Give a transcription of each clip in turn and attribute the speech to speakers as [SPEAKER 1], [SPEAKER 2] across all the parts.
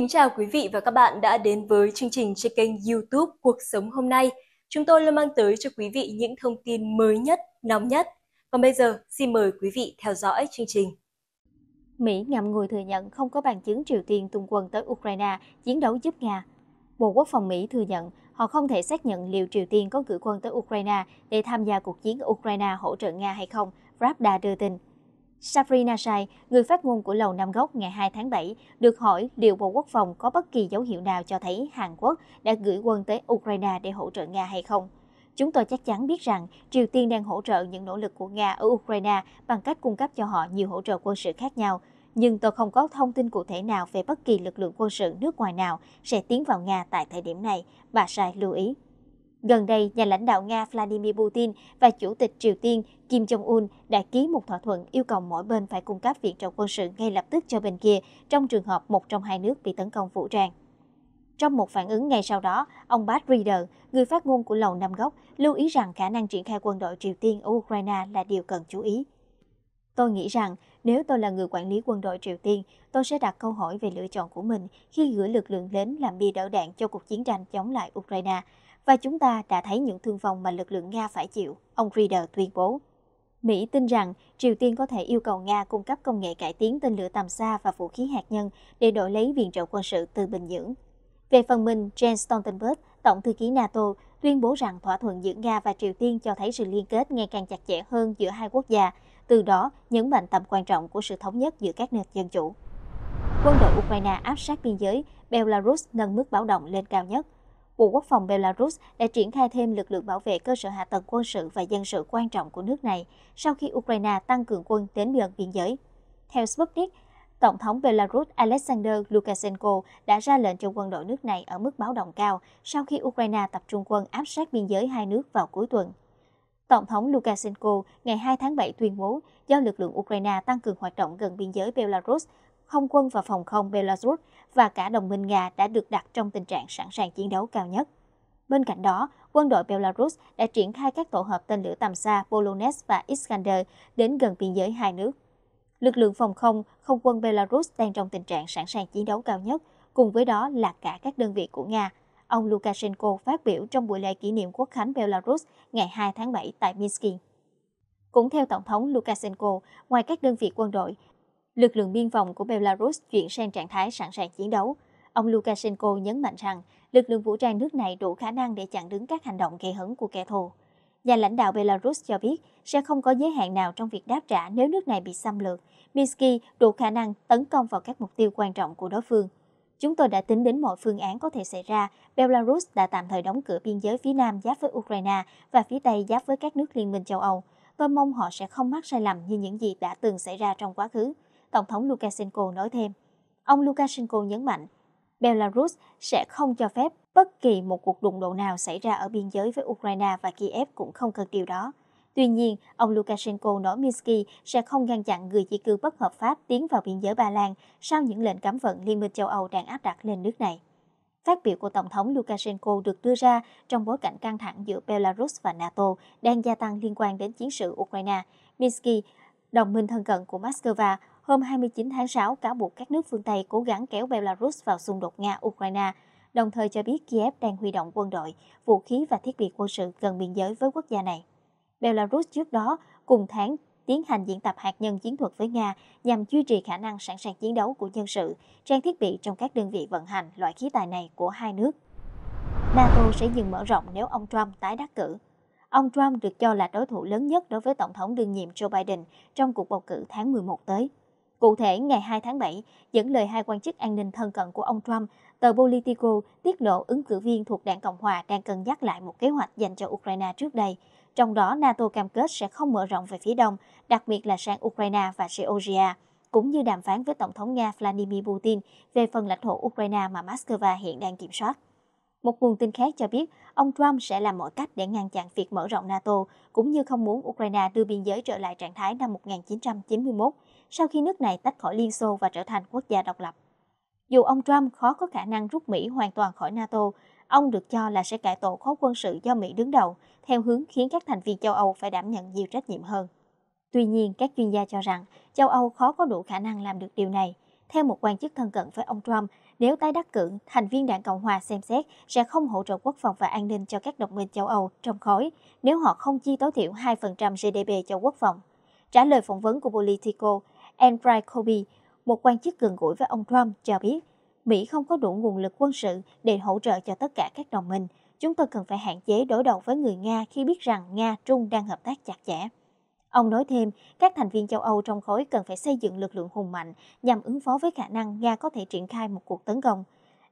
[SPEAKER 1] Kính chào quý vị và các bạn đã đến với chương trình trên kênh YouTube Cuộc sống hôm nay. Chúng tôi luôn mang tới cho quý vị những thông tin mới nhất, nóng nhất. Còn bây giờ, xin mời quý vị theo dõi chương trình.
[SPEAKER 2] Mỹ ngậm ngùi thừa nhận không có bằng chứng Triều Tiên tung quân tới Ukraine chiến đấu giúp Nga. Bộ Quốc phòng Mỹ thừa nhận họ không thể xác nhận liệu Triều Tiên có gửi quân tới Ukraine để tham gia cuộc chiến Ukraine hỗ trợ Nga hay không, Rapda đưa tin. Safri Nasai, người phát ngôn của Lầu Năm Góc ngày 2 tháng 7, được hỏi liệu Bộ Quốc phòng có bất kỳ dấu hiệu nào cho thấy Hàn Quốc đã gửi quân tới Ukraine để hỗ trợ Nga hay không. Chúng tôi chắc chắn biết rằng Triều Tiên đang hỗ trợ những nỗ lực của Nga ở Ukraine bằng cách cung cấp cho họ nhiều hỗ trợ quân sự khác nhau. Nhưng tôi không có thông tin cụ thể nào về bất kỳ lực lượng quân sự nước ngoài nào sẽ tiến vào Nga tại thời điểm này, bà Sai lưu ý. Gần đây, nhà lãnh đạo Nga Vladimir Putin và Chủ tịch Triều Tiên Kim Jong-un đã ký một thỏa thuận yêu cầu mỗi bên phải cung cấp viện trợ quân sự ngay lập tức cho bên kia trong trường hợp một trong hai nước bị tấn công vũ trang. Trong một phản ứng ngay sau đó, ông Bart Reeder, người phát ngôn của Lầu Năm Góc, lưu ý rằng khả năng triển khai quân đội Triều Tiên ở Ukraine là điều cần chú ý. Tôi nghĩ rằng, nếu tôi là người quản lý quân đội Triều Tiên, tôi sẽ đặt câu hỏi về lựa chọn của mình khi gửi lực lượng đến làm bia đỡ đạn cho cuộc chiến tranh chống lại Ukraine và chúng ta đã thấy những thương vong mà lực lượng Nga phải chịu, ông Reader tuyên bố. Mỹ tin rằng Triều Tiên có thể yêu cầu Nga cung cấp công nghệ cải tiến tên lửa tầm xa và vũ khí hạt nhân để đổi lấy viện trợ quân sự từ Bình Nhưỡng. Về phần mình, Jens Stoltenberg, Tổng thư ký NATO, tuyên bố rằng thỏa thuận giữa Nga và Triều Tiên cho thấy sự liên kết ngày càng chặt chẽ hơn giữa hai quốc gia, từ đó nhấn mạnh tầm quan trọng của sự thống nhất giữa các nền dân chủ. Quân đội Ukraine áp sát biên giới, Belarus nâng mức báo động lên cao nhất – Bộ Quốc phòng Belarus đã triển khai thêm lực lượng bảo vệ cơ sở hạ tầng quân sự và dân sự quan trọng của nước này sau khi Ukraine tăng cường quân đến gần biên giới. Theo Sputnik, Tổng thống Belarus Alexander Lukashenko đã ra lệnh cho quân đội nước này ở mức báo động cao sau khi Ukraine tập trung quân áp sát biên giới hai nước vào cuối tuần. Tổng thống Lukashenko ngày 2 tháng 7 tuyên bố do lực lượng Ukraine tăng cường hoạt động gần biên giới Belarus, không quân và phòng không Belarus và cả đồng minh Nga đã được đặt trong tình trạng sẵn sàng chiến đấu cao nhất. Bên cạnh đó, quân đội Belarus đã triển khai các tổ hợp tên lửa tầm xa Polones và Iskander đến gần biên giới hai nước. Lực lượng phòng không không quân Belarus đang trong tình trạng sẵn sàng chiến đấu cao nhất, cùng với đó là cả các đơn vị của Nga. Ông Lukashenko phát biểu trong buổi lễ kỷ niệm quốc khánh Belarus ngày 2 tháng 7 tại Minsk. Cũng theo Tổng thống Lukashenko, ngoài các đơn vị quân đội, lực lượng biên phòng của Belarus chuyển sang trạng thái sẵn sàng chiến đấu. Ông Lukashenko nhấn mạnh rằng lực lượng vũ trang nước này đủ khả năng để chặn đứng các hành động gây hấn của kẻ thù. Nhà lãnh đạo Belarus cho biết sẽ không có giới hạn nào trong việc đáp trả nếu nước này bị xâm lược. Minsky đủ khả năng tấn công vào các mục tiêu quan trọng của đối phương. Chúng tôi đã tính đến mọi phương án có thể xảy ra. Belarus đã tạm thời đóng cửa biên giới phía Nam giáp với Ukraine và phía Tây giáp với các nước Liên minh châu Âu. Tôi mong họ sẽ không mắc sai lầm như những gì đã từng xảy ra trong quá khứ. Tổng thống Lukashenko nói thêm. Ông Lukashenko nhấn mạnh, Belarus sẽ không cho phép bất kỳ một cuộc đụng độ nào xảy ra ở biên giới với Ukraine và Kiev cũng không cần điều đó. Tuy nhiên, ông Lukashenko nói Minsky sẽ không ngăn chặn người di cư bất hợp pháp tiến vào biên giới Ba Lan sau những lệnh cấm vận Liên minh châu Âu đang áp đặt lên nước này. Phát biểu của Tổng thống Lukashenko được đưa ra trong bối cảnh căng thẳng giữa Belarus và NATO đang gia tăng liên quan đến chiến sự Ukraine. Minsky, đồng minh thân cận của Moscow, Hôm 29 tháng 6, cáo buộc các nước phương Tây cố gắng kéo Belarus vào xung đột Nga-Ukraine, đồng thời cho biết Kiev đang huy động quân đội, vũ khí và thiết bị quân sự gần biên giới với quốc gia này. Belarus trước đó cùng tháng tiến hành diễn tập hạt nhân chiến thuật với Nga nhằm duy trì khả năng sẵn sàng chiến đấu của nhân sự, trang thiết bị trong các đơn vị vận hành loại khí tài này của hai nước. NATO sẽ dừng mở rộng nếu ông Trump tái đắc cử. Ông Trump được cho là đối thủ lớn nhất đối với Tổng thống đương nhiệm Joe Biden trong cuộc bầu cử tháng 11 tới. Cụ thể, ngày 2 tháng 7, dẫn lời hai quan chức an ninh thân cận của ông Trump, tờ Politico tiết lộ ứng cử viên thuộc đảng Cộng hòa đang cân nhắc lại một kế hoạch dành cho Ukraine trước đây. Trong đó, NATO cam kết sẽ không mở rộng về phía đông, đặc biệt là sang Ukraine và Georgia, cũng như đàm phán với Tổng thống Nga Vladimir Putin về phần lãnh thổ Ukraine mà Moscow hiện đang kiểm soát. Một nguồn tin khác cho biết, ông Trump sẽ làm mọi cách để ngăn chặn việc mở rộng NATO, cũng như không muốn Ukraine đưa biên giới trở lại trạng thái năm 1991 sau khi nước này tách khỏi Liên Xô và trở thành quốc gia độc lập. Dù ông Trump khó có khả năng rút Mỹ hoàn toàn khỏi NATO, ông được cho là sẽ cải tổ khối quân sự do Mỹ đứng đầu, theo hướng khiến các thành viên châu Âu phải đảm nhận nhiều trách nhiệm hơn. Tuy nhiên, các chuyên gia cho rằng châu Âu khó có đủ khả năng làm được điều này. Theo một quan chức thân cận với ông Trump, nếu tái đắc cử, thành viên đảng Cộng hòa xem xét sẽ không hỗ trợ quốc phòng và an ninh cho các đồng minh châu Âu trong khối nếu họ không chi tối thiểu 2% GDP cho quốc phòng. Trả lời phỏng vấn của Politico, Andrew Kobe, một quan chức gần gũi với ông Trump, cho biết Mỹ không có đủ nguồn lực quân sự để hỗ trợ cho tất cả các đồng minh. Chúng tôi cần phải hạn chế đối đầu với người Nga khi biết rằng Nga-Trung đang hợp tác chặt chẽ. Ông nói thêm, các thành viên châu Âu trong khối cần phải xây dựng lực lượng hùng mạnh nhằm ứng phó với khả năng Nga có thể triển khai một cuộc tấn công.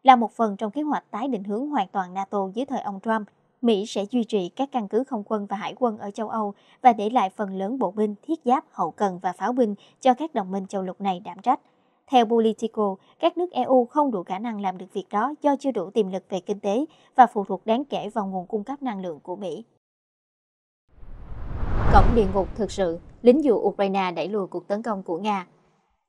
[SPEAKER 2] Là một phần trong kế hoạch tái định hướng hoàn toàn NATO dưới thời ông Trump, Mỹ sẽ duy trì các căn cứ không quân và hải quân ở châu Âu và để lại phần lớn bộ binh, thiết giáp, hậu cần và pháo binh cho các đồng minh châu lục này đảm trách. Theo Politico, các nước EU không đủ khả năng làm được việc đó do chưa đủ tiềm lực về kinh tế và phụ thuộc đáng kể vào nguồn cung cấp năng lượng của Mỹ. Cổng địa ngục thực sự, lính dù Ukraine đẩy lùi cuộc tấn công của Nga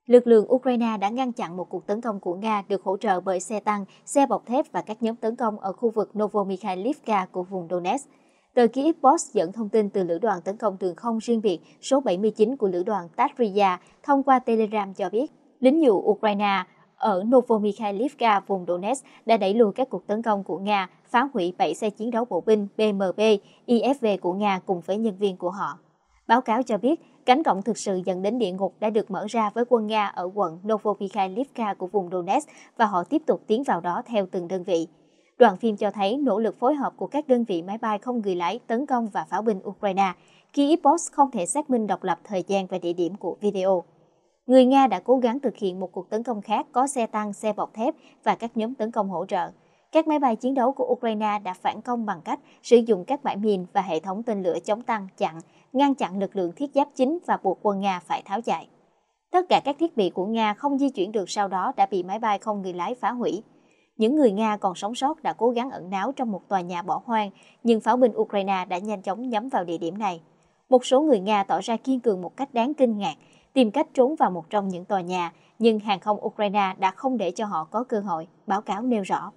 [SPEAKER 2] lực lượng Ukraine đã ngăn chặn một cuộc tấn công của Nga được hỗ trợ bởi xe tăng, xe bọc thép và các nhóm tấn công ở khu vực Novomikhailivka của vùng Donetsk. Tờ Kiev Post dẫn thông tin từ lữ đoàn tấn công đường không riêng biệt số 79 của lữ đoàn Tatria thông qua Telegram cho biết, lính dụ Ukraine ở Novomikhailivka, vùng Donetsk, đã đẩy lùi các cuộc tấn công của Nga, phá hủy 7 xe chiến đấu bộ binh BMB, IFV của Nga cùng với nhân viên của họ. Báo cáo cho biết, Cánh cổng thực sự dẫn đến địa ngục đã được mở ra với quân Nga ở quận Novovikhailivka của vùng Donetsk và họ tiếp tục tiến vào đó theo từng đơn vị. Đoạn phim cho thấy nỗ lực phối hợp của các đơn vị máy bay không người lái tấn công và pháo binh Ukraine, khi Ipos không thể xác minh độc lập thời gian và địa điểm của video. Người Nga đã cố gắng thực hiện một cuộc tấn công khác có xe tăng, xe bọc thép và các nhóm tấn công hỗ trợ. Các máy bay chiến đấu của Ukraine đã phản công bằng cách sử dụng các bãi mìn và hệ thống tên lửa chống tăng chặn ngăn chặn lực lượng thiết giáp chính và buộc quân Nga phải tháo chạy. Tất cả các thiết bị của Nga không di chuyển được sau đó đã bị máy bay không người lái phá hủy. Những người Nga còn sống sót đã cố gắng ẩn náu trong một tòa nhà bỏ hoang, nhưng pháo binh Ukraine đã nhanh chóng nhắm vào địa điểm này. Một số người Nga tỏ ra kiên cường một cách đáng kinh ngạc, tìm cách trốn vào một trong những tòa nhà, nhưng hàng không Ukraine đã không để cho họ có cơ hội, báo cáo nêu rõ.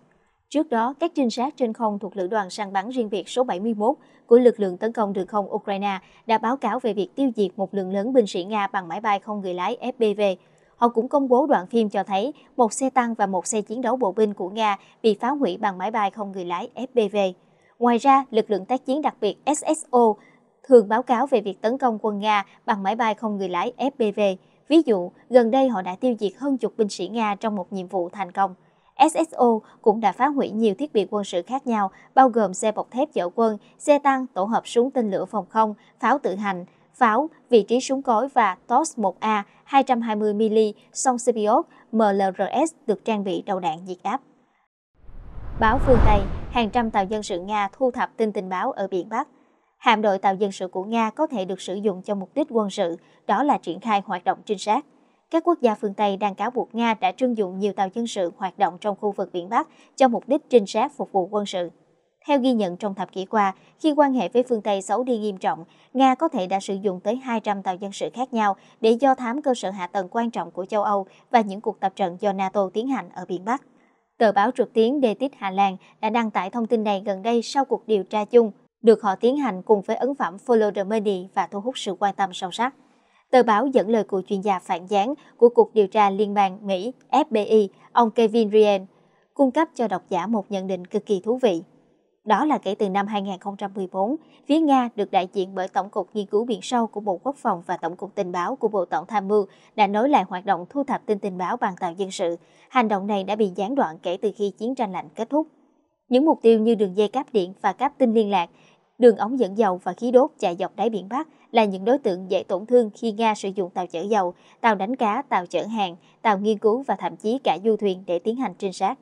[SPEAKER 2] Trước đó, các trinh sát trên không thuộc Lữ đoàn săn bắn riêng biệt số 71 của lực lượng tấn công đường không Ukraine đã báo cáo về việc tiêu diệt một lượng lớn binh sĩ Nga bằng máy bay không người lái FPV. Họ cũng công bố đoạn phim cho thấy một xe tăng và một xe chiến đấu bộ binh của Nga bị phá hủy bằng máy bay không người lái FPV. Ngoài ra, lực lượng tác chiến đặc biệt SSO thường báo cáo về việc tấn công quân Nga bằng máy bay không người lái FPV. Ví dụ, gần đây họ đã tiêu diệt hơn chục binh sĩ Nga trong một nhiệm vụ thành công. SSO cũng đã phá hủy nhiều thiết bị quân sự khác nhau, bao gồm xe bọc thép chở quân, xe tăng, tổ hợp súng tên lửa phòng không, pháo tự hành, pháo, vị trí súng cối và TOS-1A 220mm song Sirius MLRS được trang bị đầu đạn diệt áp. Báo phương Tây, hàng trăm tàu dân sự Nga thu thập tin tình báo ở Biển Bắc. Hạm đội tàu dân sự của Nga có thể được sử dụng cho mục đích quân sự, đó là triển khai hoạt động trinh sát các quốc gia phương Tây đang cáo buộc Nga đã trưng dụng nhiều tàu dân sự hoạt động trong khu vực Biển Bắc cho mục đích trinh sát phục vụ quân sự. Theo ghi nhận trong thập kỷ qua, khi quan hệ với phương Tây xấu đi nghiêm trọng, Nga có thể đã sử dụng tới 200 tàu dân sự khác nhau để do thám cơ sở hạ tầng quan trọng của châu Âu và những cuộc tập trận do NATO tiến hành ở Biển Bắc. Tờ báo trực Đề Detit Hà Lan đã đăng tải thông tin này gần đây sau cuộc điều tra chung được họ tiến hành cùng với ấn phẩm Follow the Money và thu hút sự quan tâm sâu sắc. Tờ báo dẫn lời cựu chuyên gia phản gián của Cục Điều tra Liên bang Mỹ FBI, ông Kevin Ryan, cung cấp cho độc giả một nhận định cực kỳ thú vị. Đó là kể từ năm 2014, phía Nga được đại diện bởi Tổng cục Nghiên cứu Biển sâu của Bộ Quốc phòng và Tổng cục Tình báo của Bộ Tổng tham mưu đã nối lại hoạt động thu thập tin tình báo bằng tàu dân sự. Hành động này đã bị gián đoạn kể từ khi chiến tranh lạnh kết thúc. Những mục tiêu như đường dây cáp điện và cáp tin liên lạc đường ống dẫn dầu và khí đốt chạy dọc đáy biển Bắc là những đối tượng dễ tổn thương khi Nga sử dụng tàu chở dầu, tàu đánh cá, tàu chở hàng, tàu nghiên cứu và thậm chí cả du thuyền để tiến hành trinh sát.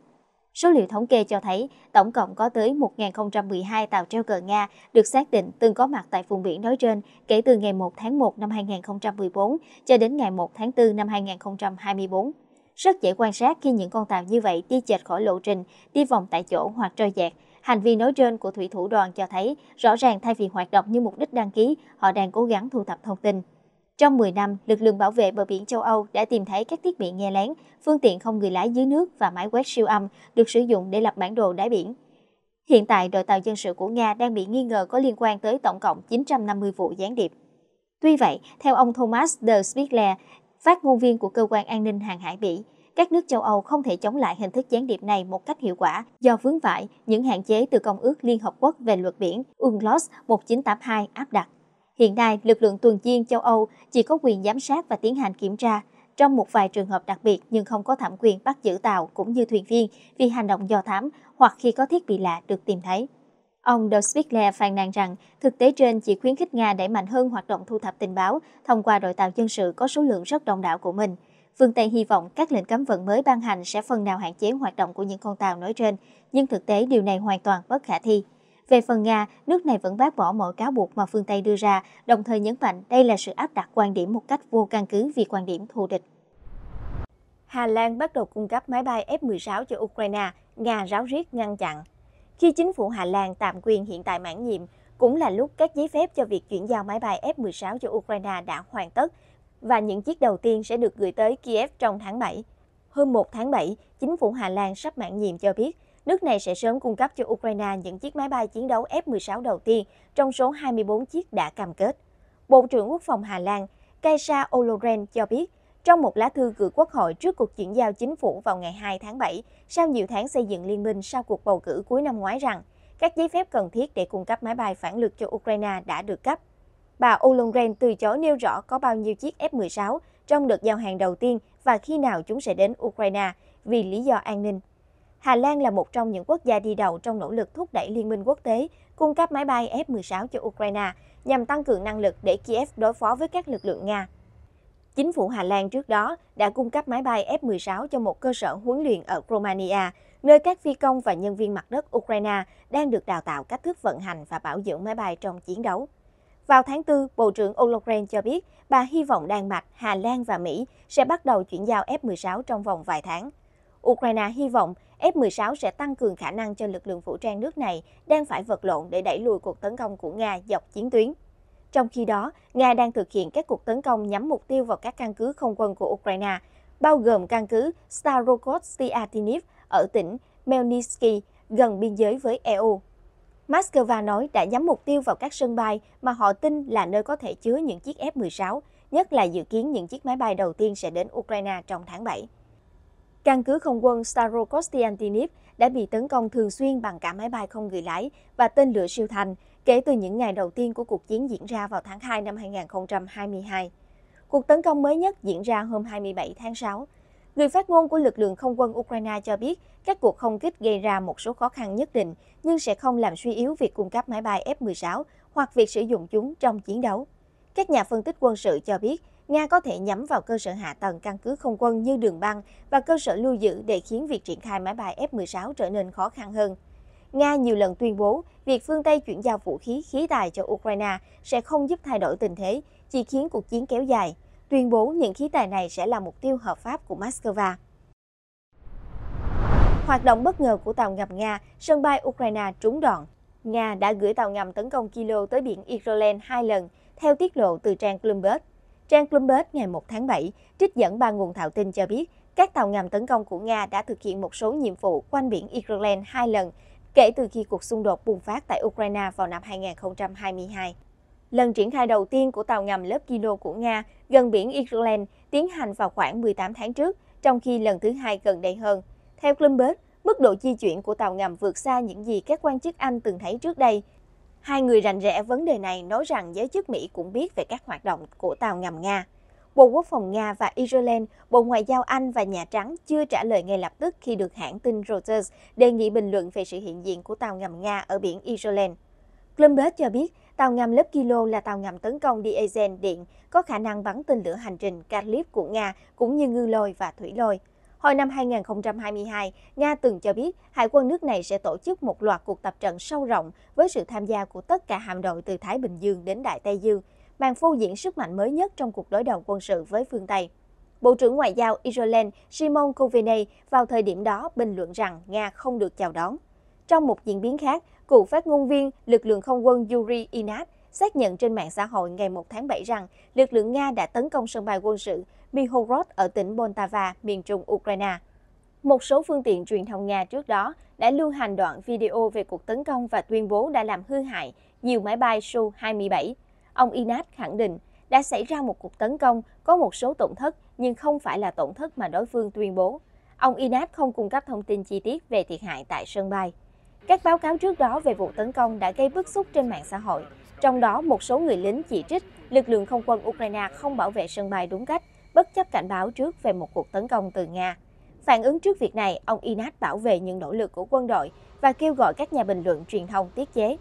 [SPEAKER 2] Số liệu thống kê cho thấy tổng cộng có tới 1.012 tàu treo cờ Nga được xác định từng có mặt tại vùng biển nói trên kể từ ngày 1 tháng 1 năm 2014 cho đến ngày 1 tháng 4 năm 2024. Rất dễ quan sát khi những con tàu như vậy đi chệch khỏi lộ trình, đi vòng tại chỗ hoặc trôi dạt, Hành vi nói trên của thủy thủ đoàn cho thấy rõ ràng thay vì hoạt động như mục đích đăng ký, họ đang cố gắng thu thập thông tin. Trong 10 năm, lực lượng bảo vệ bờ biển châu Âu đã tìm thấy các thiết bị nghe lén, phương tiện không người lái dưới nước và máy quét siêu âm được sử dụng để lập bản đồ đáy biển. Hiện tại, đội tàu dân sự của Nga đang bị nghi ngờ có liên quan tới tổng cộng 950 vụ gián điệp. Tuy vậy, theo ông Thomas de Spiegler, phát ngôn viên của Cơ quan An ninh Hàng hải Bỉ, các nước châu Âu không thể chống lại hình thức gián điệp này một cách hiệu quả do vướng phải những hạn chế từ Công ước Liên Hợp Quốc về luật biển UNCLOS 1982 áp đặt. Hiện nay, lực lượng tuần duyên châu Âu chỉ có quyền giám sát và tiến hành kiểm tra trong một vài trường hợp đặc biệt nhưng không có thẩm quyền bắt giữ tàu cũng như thuyền viên vì hành động do thám hoặc khi có thiết bị lạ được tìm thấy. Ông De Spiegler phàn nàn rằng thực tế trên chỉ khuyến khích Nga đẩy mạnh hơn hoạt động thu thập tình báo thông qua đội tàu dân sự có số lượng rất đông đảo của mình – Phương Tây hy vọng các lệnh cấm vận mới ban hành sẽ phần nào hạn chế hoạt động của những con tàu nói trên, nhưng thực tế điều này hoàn toàn bất khả thi. Về phần Nga, nước này vẫn bác bỏ mọi cáo buộc mà phương Tây đưa ra, đồng thời nhấn mạnh đây là sự áp đặt quan điểm một cách vô căn cứ vì quan điểm thù địch. Hà Lan bắt đầu cung cấp máy bay F-16 cho Ukraine, Nga ráo riết ngăn chặn. Khi chính phủ Hà Lan tạm quyền hiện tại mãn nhiệm, cũng là lúc các giấy phép cho việc chuyển giao máy bay F-16 cho Ukraine đã hoàn tất, và những chiếc đầu tiên sẽ được gửi tới Kiev trong tháng 7. Hôm 1 tháng 7, chính phủ Hà Lan sắp mãn nhiệm cho biết nước này sẽ sớm cung cấp cho Ukraine những chiếc máy bay chiến đấu F-16 đầu tiên trong số 24 chiếc đã cam kết. Bộ trưởng Quốc phòng Hà Lan Kajsa Oloren cho biết, trong một lá thư gửi Quốc hội trước cuộc chuyển giao chính phủ vào ngày 2 tháng 7, sau nhiều tháng xây dựng liên minh sau cuộc bầu cử cuối năm ngoái rằng, các giấy phép cần thiết để cung cấp máy bay phản lực cho Ukraine đã được cấp bà Olongren từ chối nêu rõ có bao nhiêu chiếc F-16 trong đợt giao hàng đầu tiên và khi nào chúng sẽ đến Ukraine vì lý do an ninh. Hà Lan là một trong những quốc gia đi đầu trong nỗ lực thúc đẩy liên minh quốc tế cung cấp máy bay F-16 cho Ukraine nhằm tăng cường năng lực để Kiev đối phó với các lực lượng Nga. Chính phủ Hà Lan trước đó đã cung cấp máy bay F-16 cho một cơ sở huấn luyện ở Romania, nơi các phi công và nhân viên mặt đất Ukraine đang được đào tạo cách thức vận hành và bảo dưỡng máy bay trong chiến đấu. Vào tháng 4, Bộ trưởng Ologren cho biết bà hy vọng Đan Mạch, Hà Lan và Mỹ sẽ bắt đầu chuyển giao F-16 trong vòng vài tháng. Ukraine hy vọng F-16 sẽ tăng cường khả năng cho lực lượng vũ trang nước này đang phải vật lộn để đẩy lùi cuộc tấn công của Nga dọc chiến tuyến. Trong khi đó, Nga đang thực hiện các cuộc tấn công nhắm mục tiêu vào các căn cứ không quân của Ukraine, bao gồm căn cứ Starokot ở tỉnh Melnitsky gần biên giới với EU. Moscow nói đã nhắm mục tiêu vào các sân bay mà họ tin là nơi có thể chứa những chiếc F-16, nhất là dự kiến những chiếc máy bay đầu tiên sẽ đến Ukraine trong tháng 7. Căn cứ không quân Starokostiantiniv đã bị tấn công thường xuyên bằng cả máy bay không người lái và tên lửa siêu thanh kể từ những ngày đầu tiên của cuộc chiến diễn ra vào tháng 2 năm 2022. Cuộc tấn công mới nhất diễn ra hôm 27 tháng 6, Người phát ngôn của lực lượng không quân Ukraine cho biết các cuộc không kích gây ra một số khó khăn nhất định, nhưng sẽ không làm suy yếu việc cung cấp máy bay F-16 hoặc việc sử dụng chúng trong chiến đấu. Các nhà phân tích quân sự cho biết, Nga có thể nhắm vào cơ sở hạ tầng căn cứ không quân như đường băng và cơ sở lưu giữ để khiến việc triển khai máy bay F-16 trở nên khó khăn hơn. Nga nhiều lần tuyên bố việc phương Tây chuyển giao vũ khí khí tài cho Ukraine sẽ không giúp thay đổi tình thế, chỉ khiến cuộc chiến kéo dài tuyên bố những khí tài này sẽ là mục tiêu hợp pháp của Moscow. Hoạt động bất ngờ của tàu ngầm Nga, sân bay Ukraine trúng đòn. Nga đã gửi tàu ngầm tấn công Kilo tới biển Ireland hai lần, theo tiết lộ từ trang Bloomberg. Trang Bloomberg ngày 1 tháng 7 trích dẫn ba nguồn thạo tin cho biết các tàu ngầm tấn công của Nga đã thực hiện một số nhiệm vụ quanh biển Ireland hai lần kể từ khi cuộc xung đột bùng phát tại Ukraine vào năm 2022. Lần triển khai đầu tiên của tàu ngầm lớp Kilo của Nga gần biển Ireland tiến hành vào khoảng 18 tháng trước, trong khi lần thứ hai gần đây hơn. Theo Bloomberg, mức độ di chuyển của tàu ngầm vượt xa những gì các quan chức Anh từng thấy trước đây. Hai người rành rẽ vấn đề này nói rằng giới chức Mỹ cũng biết về các hoạt động của tàu ngầm Nga. Bộ Quốc phòng Nga và Ireland, Bộ Ngoại giao Anh và Nhà Trắng chưa trả lời ngay lập tức khi được hãng tin Reuters đề nghị bình luận về sự hiện diện của tàu ngầm Nga ở biển Ireland. Bloomberg cho biết Tàu ngầm lớp Kilo là tàu ngầm tấn công diesel điện, có khả năng bắn tên lửa hành trình Kalib của Nga cũng như ngư lôi và thủy lôi. Hồi năm 2022, Nga từng cho biết Hải quân nước này sẽ tổ chức một loạt cuộc tập trận sâu rộng với sự tham gia của tất cả hạm đội từ Thái Bình Dương đến Đại Tây Dương, màn phô diễn sức mạnh mới nhất trong cuộc đối đầu quân sự với phương Tây. Bộ trưởng Ngoại giao Israel Shimon Coveney vào thời điểm đó bình luận rằng Nga không được chào đón. Trong một diễn biến khác, Cựu phát ngôn viên lực lượng không quân Yuri Inat xác nhận trên mạng xã hội ngày 1 tháng 7 rằng lực lượng Nga đã tấn công sân bay quân sự Mihorod ở tỉnh Poltava, miền trung Ukraine. Một số phương tiện truyền thông Nga trước đó đã lưu hành đoạn video về cuộc tấn công và tuyên bố đã làm hư hại nhiều máy bay Su-27. Ông Inat khẳng định đã xảy ra một cuộc tấn công có một số tổn thất nhưng không phải là tổn thất mà đối phương tuyên bố. Ông Inat không cung cấp thông tin chi tiết về thiệt hại tại sân bay. Các báo cáo trước đó về vụ tấn công đã gây bức xúc trên mạng xã hội, trong đó một số người lính chỉ trích lực lượng không quân Ukraine không bảo vệ sân bay đúng cách, bất chấp cảnh báo trước về một cuộc tấn công từ Nga. Phản ứng trước việc này, ông Inat bảo vệ những nỗ lực của quân đội và kêu gọi các nhà bình luận truyền thông tiết chế.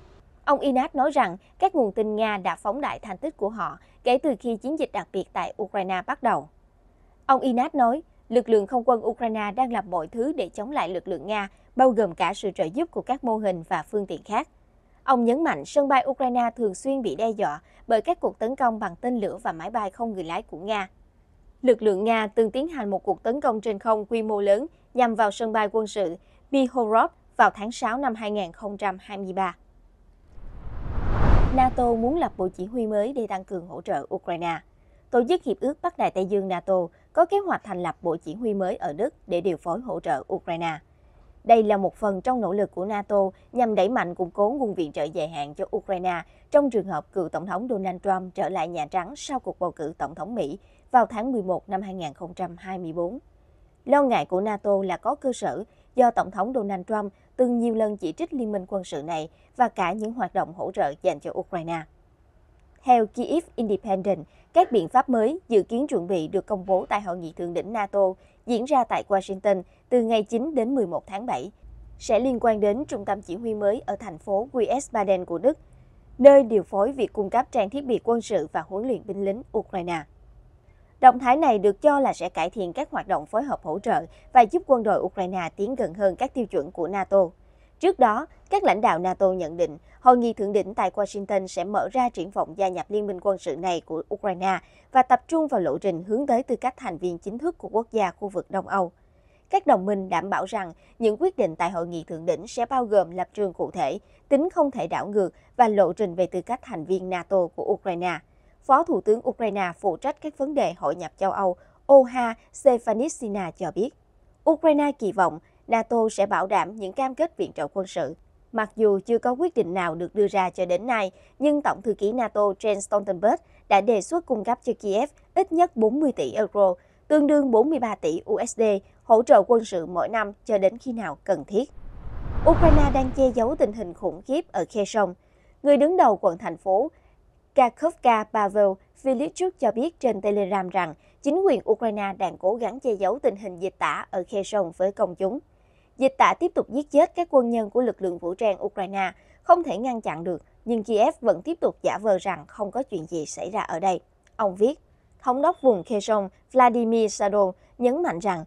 [SPEAKER 2] Ông Inat nói rằng các nguồn tin Nga đã phóng đại thành tích của họ kể từ khi chiến dịch đặc biệt tại Ukraine bắt đầu. Ông Inat nói, lực lượng không quân Ukraine đang làm mọi thứ để chống lại lực lượng Nga bao gồm cả sự trợ giúp của các mô hình và phương tiện khác. Ông nhấn mạnh sân bay Ukraine thường xuyên bị đe dọa bởi các cuộc tấn công bằng tên lửa và máy bay không người lái của Nga. Lực lượng Nga từng tiến hành một cuộc tấn công trên không quy mô lớn nhằm vào sân bay quân sự Bihorod vào tháng 6 năm 2023. NATO muốn lập bộ chỉ huy mới để tăng cường hỗ trợ Ukraine. Tổ chức Hiệp ước Bắc Đại Tây Dương NATO có kế hoạch thành lập bộ chỉ huy mới ở Đức để điều phối hỗ trợ Ukraine. Đây là một phần trong nỗ lực của NATO nhằm đẩy mạnh củng cố nguồn viện trợ dài hạn cho Ukraine trong trường hợp cựu Tổng thống Donald Trump trở lại Nhà Trắng sau cuộc bầu cử Tổng thống Mỹ vào tháng 11 năm 2024. Lo ngại của NATO là có cơ sở do Tổng thống Donald Trump từng nhiều lần chỉ trích liên minh quân sự này và cả những hoạt động hỗ trợ dành cho Ukraine. Theo Kyiv Independent, các biện pháp mới dự kiến chuẩn bị được công bố tại hội nghị thượng đỉnh NATO diễn ra tại Washington từ ngày 9 đến 11 tháng 7 sẽ liên quan đến trung tâm chỉ huy mới ở thành phố Wiesbaden của Đức, nơi điều phối việc cung cấp trang thiết bị quân sự và huấn luyện binh lính Ukraine. Động thái này được cho là sẽ cải thiện các hoạt động phối hợp hỗ trợ và giúp quân đội Ukraine tiến gần hơn các tiêu chuẩn của NATO. Trước đó, các lãnh đạo NATO nhận định hội nghị thượng đỉnh tại Washington sẽ mở ra triển vọng gia nhập liên minh quân sự này của Ukraine và tập trung vào lộ trình hướng tới tư cách thành viên chính thức của quốc gia khu vực Đông Âu các đồng minh đảm bảo rằng những quyết định tại hội nghị thượng đỉnh sẽ bao gồm lập trường cụ thể, tính không thể đảo ngược và lộ trình về tư cách thành viên NATO của Ukraine. Phó Thủ tướng Ukraine phụ trách các vấn đề hội nhập châu Âu Oha Stefanitsina cho biết, Ukraine kỳ vọng NATO sẽ bảo đảm những cam kết viện trợ quân sự. Mặc dù chưa có quyết định nào được đưa ra cho đến nay, nhưng Tổng thư ký NATO Jens Stoltenberg đã đề xuất cung cấp cho Kiev ít nhất 40 tỷ euro, tương đương 43 tỷ USD hỗ trợ quân sự mỗi năm cho đến khi nào cần thiết. Ukraine đang che giấu tình hình khủng khiếp ở Khe sông. Người đứng đầu quận thành phố Kakhovka Pavel Filichuk cho biết trên Telegram rằng chính quyền Ukraine đang cố gắng che giấu tình hình dịch tả ở Khe sông với công chúng. Dịch tả tiếp tục giết chết các quân nhân của lực lượng vũ trang Ukraine, không thể ngăn chặn được, nhưng Kiev vẫn tiếp tục giả vờ rằng không có chuyện gì xảy ra ở đây. Ông viết, Thống đốc vùng Kherson Vladimir Sadov nhấn mạnh rằng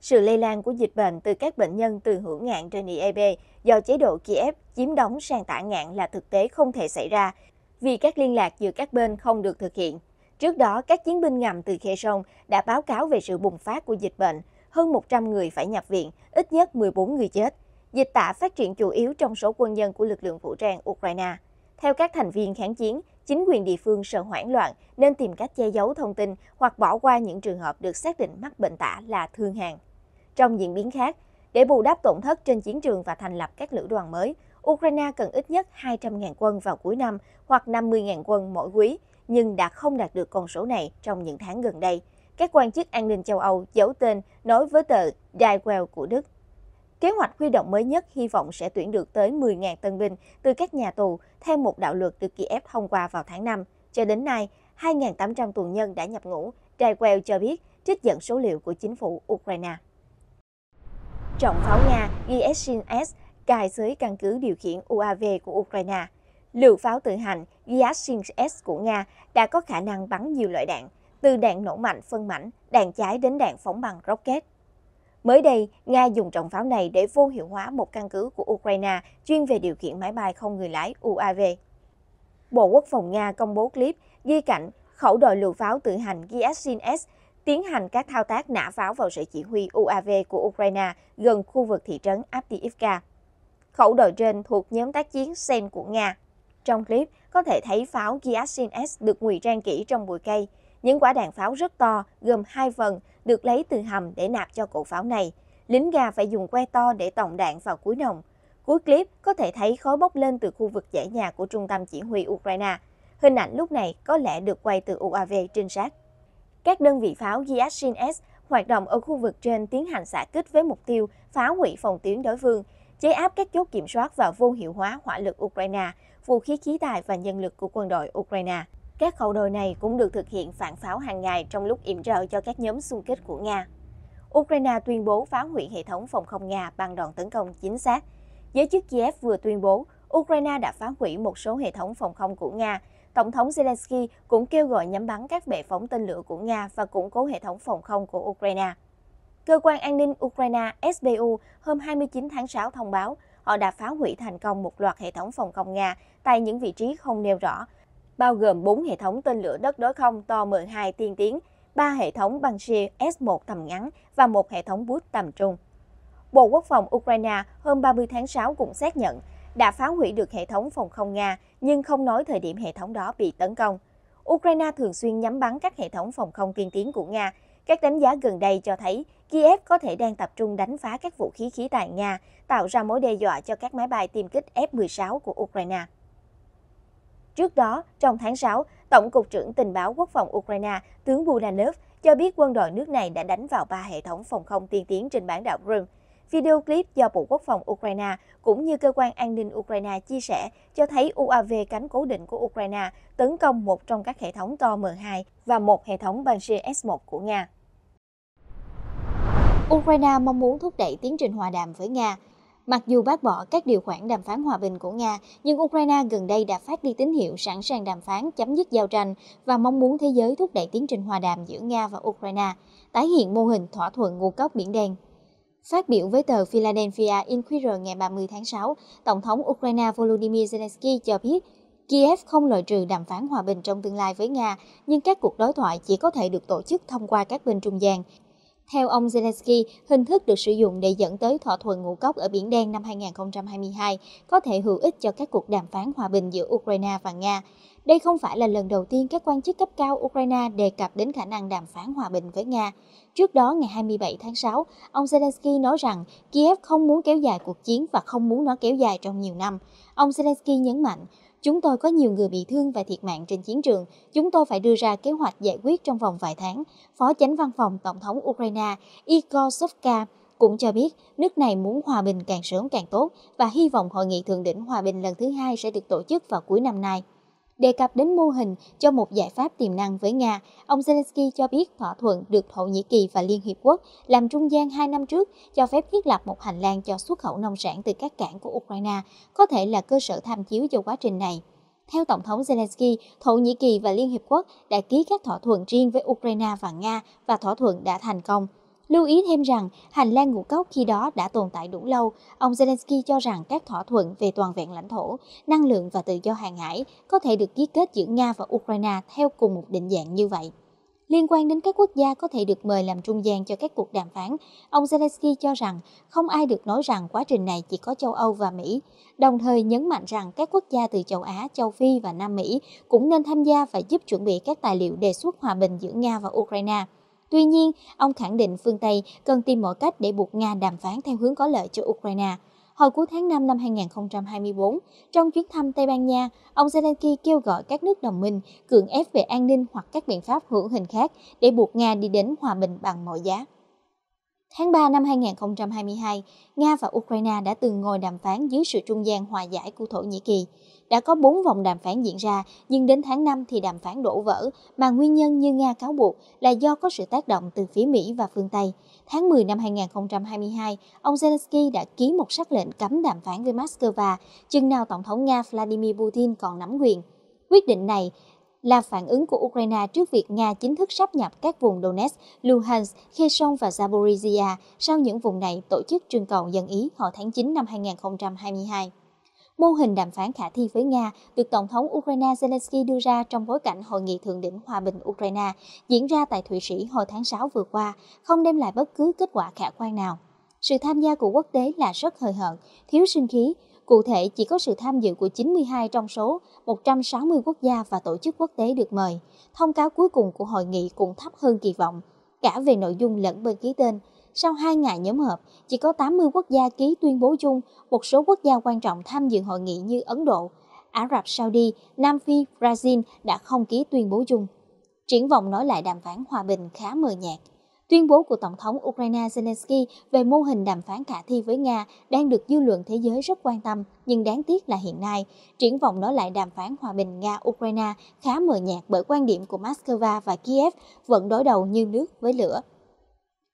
[SPEAKER 2] sự lây lan của dịch bệnh từ các bệnh nhân từ hữu ngạn trên IEB do chế độ Kiev chiếm đóng sang tả ngạn là thực tế không thể xảy ra, vì các liên lạc giữa các bên không được thực hiện. Trước đó, các chiến binh ngầm từ khe sông đã báo cáo về sự bùng phát của dịch bệnh, hơn 100 người phải nhập viện, ít nhất 14 người chết. Dịch tả phát triển chủ yếu trong số quân nhân của lực lượng vũ trang Ukraine. Theo các thành viên kháng chiến, chính quyền địa phương sợ hoảng loạn nên tìm cách che giấu thông tin hoặc bỏ qua những trường hợp được xác định mắc bệnh tả là thương hàng. Trong diễn biến khác, để bù đắp tổn thất trên chiến trường và thành lập các lữ đoàn mới, Ukraine cần ít nhất 200.000 quân vào cuối năm hoặc 50.000 quân mỗi quý, nhưng đã không đạt được con số này trong những tháng gần đây. Các quan chức an ninh châu Âu giấu tên nói với tờ Die Welt của Đức. Kế hoạch huy động mới nhất hy vọng sẽ tuyển được tới 10.000 tân binh từ các nhà tù theo một đạo luật được Kiev thông qua vào tháng 5. Cho đến nay, 2.800 tù nhân đã nhập ngũ. Die Welt cho biết trích dẫn số liệu của chính phủ Ukraine trọng pháo Nga Gyashin-S cài dưới căn cứ điều khiển UAV của Ukraine. Lựu pháo tự hành Gyashin-S của Nga đã có khả năng bắn nhiều loại đạn, từ đạn nổ mạnh phân mảnh, đạn cháy đến đạn phóng bằng rocket. Mới đây, Nga dùng trọng pháo này để vô hiệu hóa một căn cứ của Ukraine chuyên về điều khiển máy bay không người lái UAV. Bộ Quốc phòng Nga công bố clip ghi cảnh khẩu đội lựu pháo tự hành Gyashin-S tiến hành các thao tác nã pháo vào sở chỉ huy UAV của Ukraine gần khu vực thị trấn Avdiivka. Khẩu đội trên thuộc nhóm tác chiến Sen của Nga. Trong clip, có thể thấy pháo Gyashin S được ngụy trang kỹ trong bụi cây. Những quả đạn pháo rất to, gồm hai phần, được lấy từ hầm để nạp cho cổ pháo này. Lính gà phải dùng que to để tổng đạn vào cuối nòng. Cuối clip có thể thấy khói bốc lên từ khu vực giải nhà của trung tâm chỉ huy Ukraine. Hình ảnh lúc này có lẽ được quay từ UAV trinh sát. Các đơn vị pháo Gyashin-S hoạt động ở khu vực trên tiến hành xả kích với mục tiêu phá hủy phòng tuyến đối phương, chế áp các chốt kiểm soát và vô hiệu hóa hỏa lực Ukraine, vũ khí khí tài và nhân lực của quân đội Ukraine. Các khẩu đội này cũng được thực hiện phản pháo hàng ngày trong lúc yểm trợ cho các nhóm xung kích của Nga. Ukraine tuyên bố phá hủy hệ thống phòng không Nga bằng đòn tấn công chính xác. Giới chức Kiev vừa tuyên bố Ukraine đã phá hủy một số hệ thống phòng không của Nga, Tổng thống Zelensky cũng kêu gọi nhắm bắn các bệ phóng tên lửa của Nga và củng cố hệ thống phòng không của Ukraine. Cơ quan an ninh Ukraine SBU hôm 29 tháng 6 thông báo họ đã phá hủy thành công một loạt hệ thống phòng không Nga tại những vị trí không nêu rõ, bao gồm 4 hệ thống tên lửa đất đối không to 12 tiên tiến, 3 hệ thống băng Banshee S-1 tầm ngắn và một hệ thống bút tầm trung. Bộ Quốc phòng Ukraine hôm 30 tháng 6 cũng xác nhận đã phá hủy được hệ thống phòng không Nga nhưng không nói thời điểm hệ thống đó bị tấn công. Ukraine thường xuyên nhắm bắn các hệ thống phòng không tiên tiến của Nga. Các đánh giá gần đây cho thấy Kiev có thể đang tập trung đánh phá các vũ khí khí tài Nga, tạo ra mối đe dọa cho các máy bay tiêm kích F-16 của Ukraine. Trước đó, trong tháng 6, Tổng cục trưởng Tình báo Quốc phòng Ukraine, tướng Budanov, cho biết quân đội nước này đã đánh vào ba hệ thống phòng không tiên tiến trên bán đảo Crimea Video clip do Bộ Quốc phòng Ukraine cũng như cơ quan an ninh Ukraine chia sẻ cho thấy UAV cánh cố định của Ukraine tấn công một trong các hệ thống to M2 và một hệ thống Banshee S-1 của Nga. Ukraine mong muốn thúc đẩy tiến trình hòa đàm với Nga. Mặc dù bác bỏ các điều khoản đàm phán hòa bình của Nga, nhưng Ukraine gần đây đã phát đi tín hiệu sẵn sàng đàm phán chấm dứt giao tranh và mong muốn thế giới thúc đẩy tiến trình hòa đàm giữa Nga và Ukraine, tái hiện mô hình thỏa thuận ngũ cốc Biển Đen Phát biểu với tờ Philadelphia Inquirer ngày 30 tháng 6, Tổng thống Ukraine Volodymyr Zelensky cho biết Kiev không loại trừ đàm phán hòa bình trong tương lai với Nga, nhưng các cuộc đối thoại chỉ có thể được tổ chức thông qua các bên trung gian. Theo ông Zelensky, hình thức được sử dụng để dẫn tới thỏa thuận ngũ cốc ở Biển Đen năm 2022 có thể hữu ích cho các cuộc đàm phán hòa bình giữa Ukraine và Nga. Đây không phải là lần đầu tiên các quan chức cấp cao Ukraine đề cập đến khả năng đàm phán hòa bình với Nga. Trước đó, ngày 27 tháng 6, ông Zelensky nói rằng Kiev không muốn kéo dài cuộc chiến và không muốn nó kéo dài trong nhiều năm. Ông Zelensky nhấn mạnh, Chúng tôi có nhiều người bị thương và thiệt mạng trên chiến trường. Chúng tôi phải đưa ra kế hoạch giải quyết trong vòng vài tháng. Phó chánh văn phòng Tổng thống Ukraine Igor Sovka cũng cho biết nước này muốn hòa bình càng sớm càng tốt và hy vọng hội nghị thượng đỉnh hòa bình lần thứ hai sẽ được tổ chức vào cuối năm nay. Đề cập đến mô hình cho một giải pháp tiềm năng với Nga, ông Zelensky cho biết thỏa thuận được Thổ Nhĩ Kỳ và Liên Hiệp Quốc làm trung gian hai năm trước cho phép thiết lập một hành lang cho xuất khẩu nông sản từ các cảng của Ukraine, có thể là cơ sở tham chiếu cho quá trình này. Theo Tổng thống Zelensky, Thổ Nhĩ Kỳ và Liên Hiệp Quốc đã ký các thỏa thuận riêng với Ukraine và Nga và thỏa thuận đã thành công – Lưu ý thêm rằng, hành lang ngũ cốc khi đó đã tồn tại đủ lâu. Ông Zelensky cho rằng các thỏa thuận về toàn vẹn lãnh thổ, năng lượng và tự do hàng hải có thể được ký kết giữa Nga và Ukraine theo cùng một định dạng như vậy. Liên quan đến các quốc gia có thể được mời làm trung gian cho các cuộc đàm phán, ông Zelensky cho rằng không ai được nói rằng quá trình này chỉ có châu Âu và Mỹ, đồng thời nhấn mạnh rằng các quốc gia từ châu Á, châu Phi và Nam Mỹ cũng nên tham gia và giúp chuẩn bị các tài liệu đề xuất hòa bình giữa Nga và Ukraine. Tuy nhiên, ông khẳng định phương Tây cần tìm mọi cách để buộc Nga đàm phán theo hướng có lợi cho Ukraine. Hồi cuối tháng 5 năm 2024, trong chuyến thăm Tây Ban Nha, ông Zelensky kêu gọi các nước đồng minh cưỡng ép về an ninh hoặc các biện pháp hữu hình khác để buộc Nga đi đến hòa bình bằng mọi giá. Tháng 3 năm 2022, Nga và Ukraine đã từng ngồi đàm phán dưới sự trung gian hòa giải của Thổ Nhĩ Kỳ. Đã có 4 vòng đàm phán diễn ra, nhưng đến tháng 5 thì đàm phán đổ vỡ, mà nguyên nhân như Nga cáo buộc là do có sự tác động từ phía Mỹ và phương Tây. Tháng 10 năm 2022, ông Zelensky đã ký một sắc lệnh cấm đàm phán với Moscow, chừng nào Tổng thống Nga Vladimir Putin còn nắm quyền. Quyết định này là phản ứng của Ukraine trước việc Nga chính thức sắp nhập các vùng Donetsk, Luhansk, Kherson và Zaporizhia sau những vùng này tổ chức trưng cầu dân ý hồi tháng 9 năm 2022. Mô hình đàm phán khả thi với Nga được Tổng thống Ukraine Zelensky đưa ra trong bối cảnh Hội nghị Thượng đỉnh Hòa bình Ukraine diễn ra tại Thụy Sĩ hồi tháng 6 vừa qua, không đem lại bất cứ kết quả khả quan nào. Sự tham gia của quốc tế là rất hời hợt, thiếu sinh khí, Cụ thể, chỉ có sự tham dự của 92 trong số 160 quốc gia và tổ chức quốc tế được mời. Thông cáo cuối cùng của hội nghị cũng thấp hơn kỳ vọng, cả về nội dung lẫn bên ký tên. Sau 2 ngày nhóm họp, chỉ có 80 quốc gia ký tuyên bố chung, một số quốc gia quan trọng tham dự hội nghị như Ấn Độ, Ả Rập Saudi, Nam Phi, Brazil đã không ký tuyên bố chung. Triển vọng nói lại đàm phán hòa bình khá mờ nhạt. Tuyên bố của Tổng thống Ukraine Zelensky về mô hình đàm phán khả thi với Nga đang được dư luận thế giới rất quan tâm, nhưng đáng tiếc là hiện nay, triển vọng nói lại đàm phán hòa bình Nga-Ukraine khá mờ nhạt bởi quan điểm của Moscow và Kiev vẫn đối đầu như nước với lửa.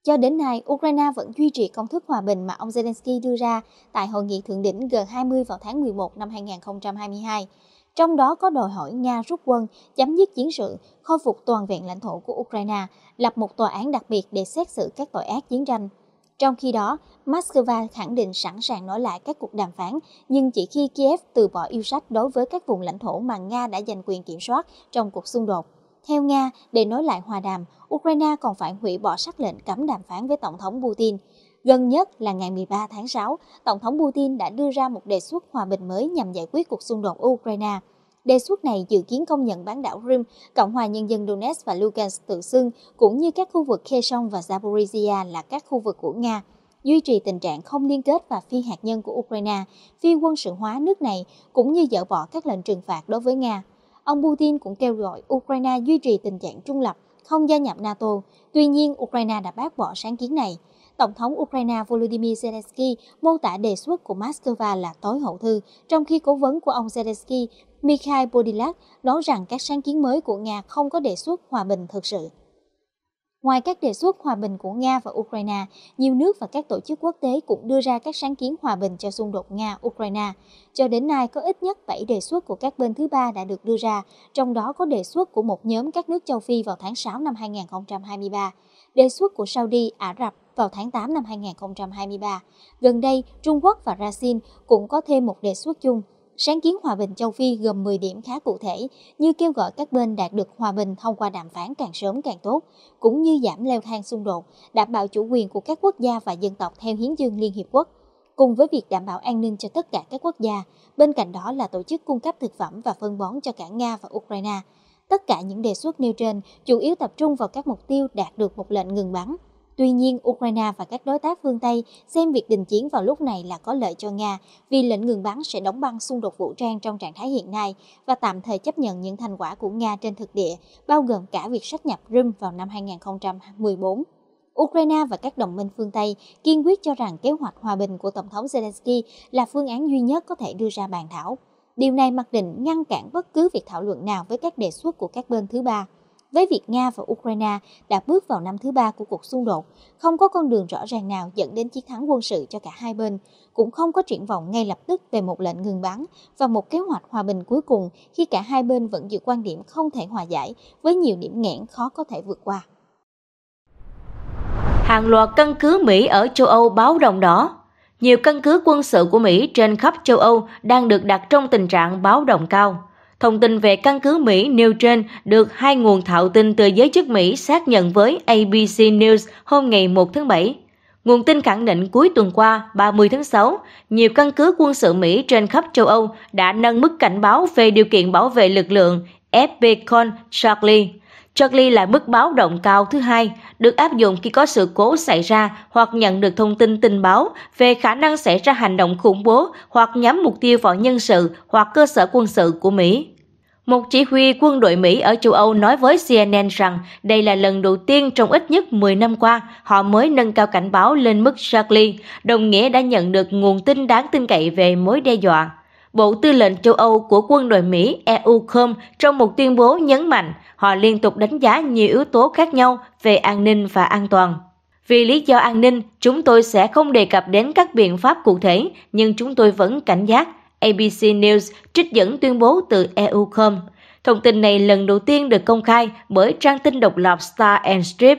[SPEAKER 2] Cho đến nay, Ukraine vẫn duy trì công thức hòa bình mà ông Zelensky đưa ra tại hội nghị thượng đỉnh G20 vào tháng 11 năm 2022. Trong đó có đòi hỏi Nga rút quân, chấm dứt chiến sự, khôi phục toàn vẹn lãnh thổ của Ukraine, lập một tòa án đặc biệt để xét xử các tội ác chiến tranh. Trong khi đó, Moscow khẳng định sẵn sàng nói lại các cuộc đàm phán, nhưng chỉ khi Kiev từ bỏ yêu sách đối với các vùng lãnh thổ mà Nga đã giành quyền kiểm soát trong cuộc xung đột. Theo Nga, để nối lại hòa đàm, Ukraine còn phải hủy bỏ sắc lệnh cấm đàm phán với Tổng thống Putin. Gần nhất là ngày 13 tháng 6, Tổng thống Putin đã đưa ra một đề xuất hòa bình mới nhằm giải quyết cuộc xung đột Ukraine. Đề xuất này dự kiến công nhận bán đảo Crimea, Cộng hòa Nhân dân Donetsk và Lugansk tự xưng, cũng như các khu vực Kherson và Zaporizhia là các khu vực của Nga duy trì tình trạng không liên kết và phi hạt nhân của Ukraine, phi quân sự hóa nước này, cũng như dỡ bỏ các lệnh trừng phạt đối với Nga. Ông Putin cũng kêu gọi Ukraine duy trì tình trạng trung lập, không gia nhập NATO. Tuy nhiên, Ukraine đã bác bỏ sáng kiến này. Tổng thống Ukraine Volodymyr Zelensky mô tả đề xuất của Moscow là tối hậu thư, trong khi cố vấn của ông Zelensky, Mikhail Podilak, nói rằng các sáng kiến mới của Nga không có đề xuất hòa bình thực sự. Ngoài các đề xuất hòa bình của Nga và Ukraine, nhiều nước và các tổ chức quốc tế cũng đưa ra các sáng kiến hòa bình cho xung đột Nga-Ukraine. Cho đến nay, có ít nhất 7 đề xuất của các bên thứ ba đã được đưa ra, trong đó có đề xuất của một nhóm các nước châu Phi vào tháng 6 năm 2023, đề xuất của Saudi, Ả Rập vào tháng 8 năm 2023. Gần đây, Trung Quốc và Brazil cũng có thêm một đề xuất chung – Sáng kiến hòa bình châu Phi gồm 10 điểm khá cụ thể như kêu gọi các bên đạt được hòa bình thông qua đàm phán càng sớm càng tốt, cũng như giảm leo thang xung đột, đảm bảo chủ quyền của các quốc gia và dân tộc theo hiến dương Liên Hiệp Quốc, cùng với việc đảm bảo an ninh cho tất cả các quốc gia, bên cạnh đó là tổ chức cung cấp thực phẩm và phân bón cho cả Nga và Ukraine. Tất cả những đề xuất nêu trên chủ yếu tập trung vào các mục tiêu đạt được một lệnh ngừng bắn, Tuy nhiên, Ukraine và các đối tác phương Tây xem việc đình chiến vào lúc này là có lợi cho Nga vì lệnh ngừng bắn sẽ đóng băng xung đột vũ trang trong trạng thái hiện nay và tạm thời chấp nhận những thành quả của Nga trên thực địa, bao gồm cả việc sách nhập Rym vào năm 2014. Ukraine và các đồng minh phương Tây kiên quyết cho rằng kế hoạch hòa bình của Tổng thống Zelensky là phương án duy nhất có thể đưa ra bàn thảo. Điều này mặc định ngăn cản bất cứ việc thảo luận nào với các đề xuất của các bên thứ ba với việc Nga và Ukraine đã bước vào năm thứ ba của cuộc xung đột, không có con đường rõ ràng nào dẫn đến chiến thắng quân sự cho cả hai bên, cũng không có triển vọng ngay lập tức về một lệnh ngừng bắn và một kế hoạch hòa bình cuối cùng khi cả hai bên vẫn giữ quan điểm không thể hòa giải với nhiều điểm nghẽn khó có thể vượt qua.
[SPEAKER 1] Hàng loạt căn cứ Mỹ ở châu Âu báo động đỏ. Nhiều căn cứ quân sự của Mỹ trên khắp châu Âu đang được đặt trong tình trạng báo động cao. Thông tin về căn cứ Mỹ nêu trên được hai nguồn thạo tin từ giới chức Mỹ xác nhận với ABC News hôm ngày 1 tháng 7. Nguồn tin khẳng định cuối tuần qua, 30 tháng 6, nhiều căn cứ quân sự Mỹ trên khắp châu Âu đã nâng mức cảnh báo về điều kiện bảo vệ lực lượng FBCON Charlie – Charlie là mức báo động cao thứ hai, được áp dụng khi có sự cố xảy ra hoặc nhận được thông tin tình báo về khả năng xảy ra hành động khủng bố hoặc nhắm mục tiêu vào nhân sự hoặc cơ sở quân sự của Mỹ. Một chỉ huy quân đội Mỹ ở châu Âu nói với CNN rằng đây là lần đầu tiên trong ít nhất 10 năm qua họ mới nâng cao cảnh báo lên mức Charlie, đồng nghĩa đã nhận được nguồn tin đáng tin cậy về mối đe dọa. Bộ Tư lệnh châu Âu của quân đội Mỹ EUCOM trong một tuyên bố nhấn mạnh họ liên tục đánh giá nhiều yếu tố khác nhau về an ninh và an toàn. Vì lý do an ninh, chúng tôi sẽ không đề cập đến các biện pháp cụ thể, nhưng chúng tôi vẫn cảnh giác. ABC News trích dẫn tuyên bố từ EUCOM. Thông tin này lần đầu tiên được công khai bởi trang tin độc lập Star and Strip.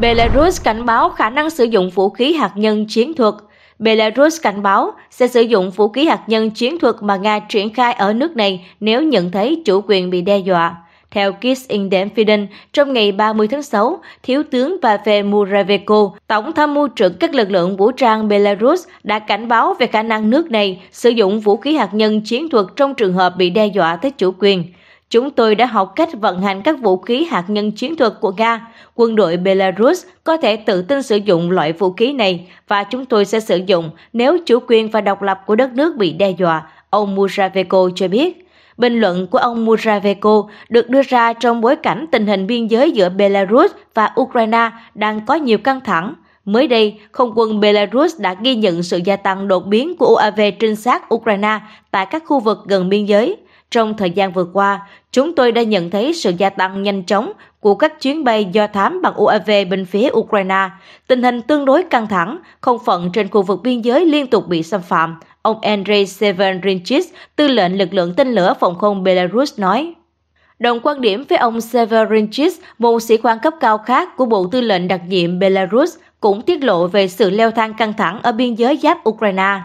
[SPEAKER 1] Belarus cảnh báo khả năng sử dụng vũ khí hạt nhân chiến thuật – Belarus cảnh báo sẽ sử dụng vũ khí hạt nhân chiến thuật mà Nga triển khai ở nước này nếu nhận thấy chủ quyền bị đe dọa. Theo Kiss In Independent, trong ngày 30 tháng 6, Thiếu tướng Pavel Muravenko, Tổng tham mưu trưởng các lực lượng vũ trang Belarus, đã cảnh báo về khả năng nước này sử dụng vũ khí hạt nhân chiến thuật trong trường hợp bị đe dọa tới chủ quyền. Chúng tôi đã học cách vận hành các vũ khí hạt nhân chiến thuật của Nga. Quân đội Belarus có thể tự tin sử dụng loại vũ khí này và chúng tôi sẽ sử dụng nếu chủ quyền và độc lập của đất nước bị đe dọa, ông Muraveko cho biết. Bình luận của ông Muraveko được đưa ra trong bối cảnh tình hình biên giới giữa Belarus và Ukraine đang có nhiều căng thẳng. Mới đây, không quân Belarus đã ghi nhận sự gia tăng đột biến của UAV trinh sát Ukraine tại các khu vực gần biên giới – trong thời gian vừa qua, chúng tôi đã nhận thấy sự gia tăng nhanh chóng của các chuyến bay do thám bằng UAV bên phía Ukraine. Tình hình tương đối căng thẳng, không phận trên khu vực biên giới liên tục bị xâm phạm. Ông Andrei Severinchis, tư lệnh lực lượng tên lửa phòng không Belarus nói. Đồng quan điểm với ông Severinchis, một sĩ quan cấp cao khác của Bộ Tư lệnh đặc nhiệm Belarus, cũng tiết lộ về sự leo thang căng thẳng ở biên giới giáp Ukraine.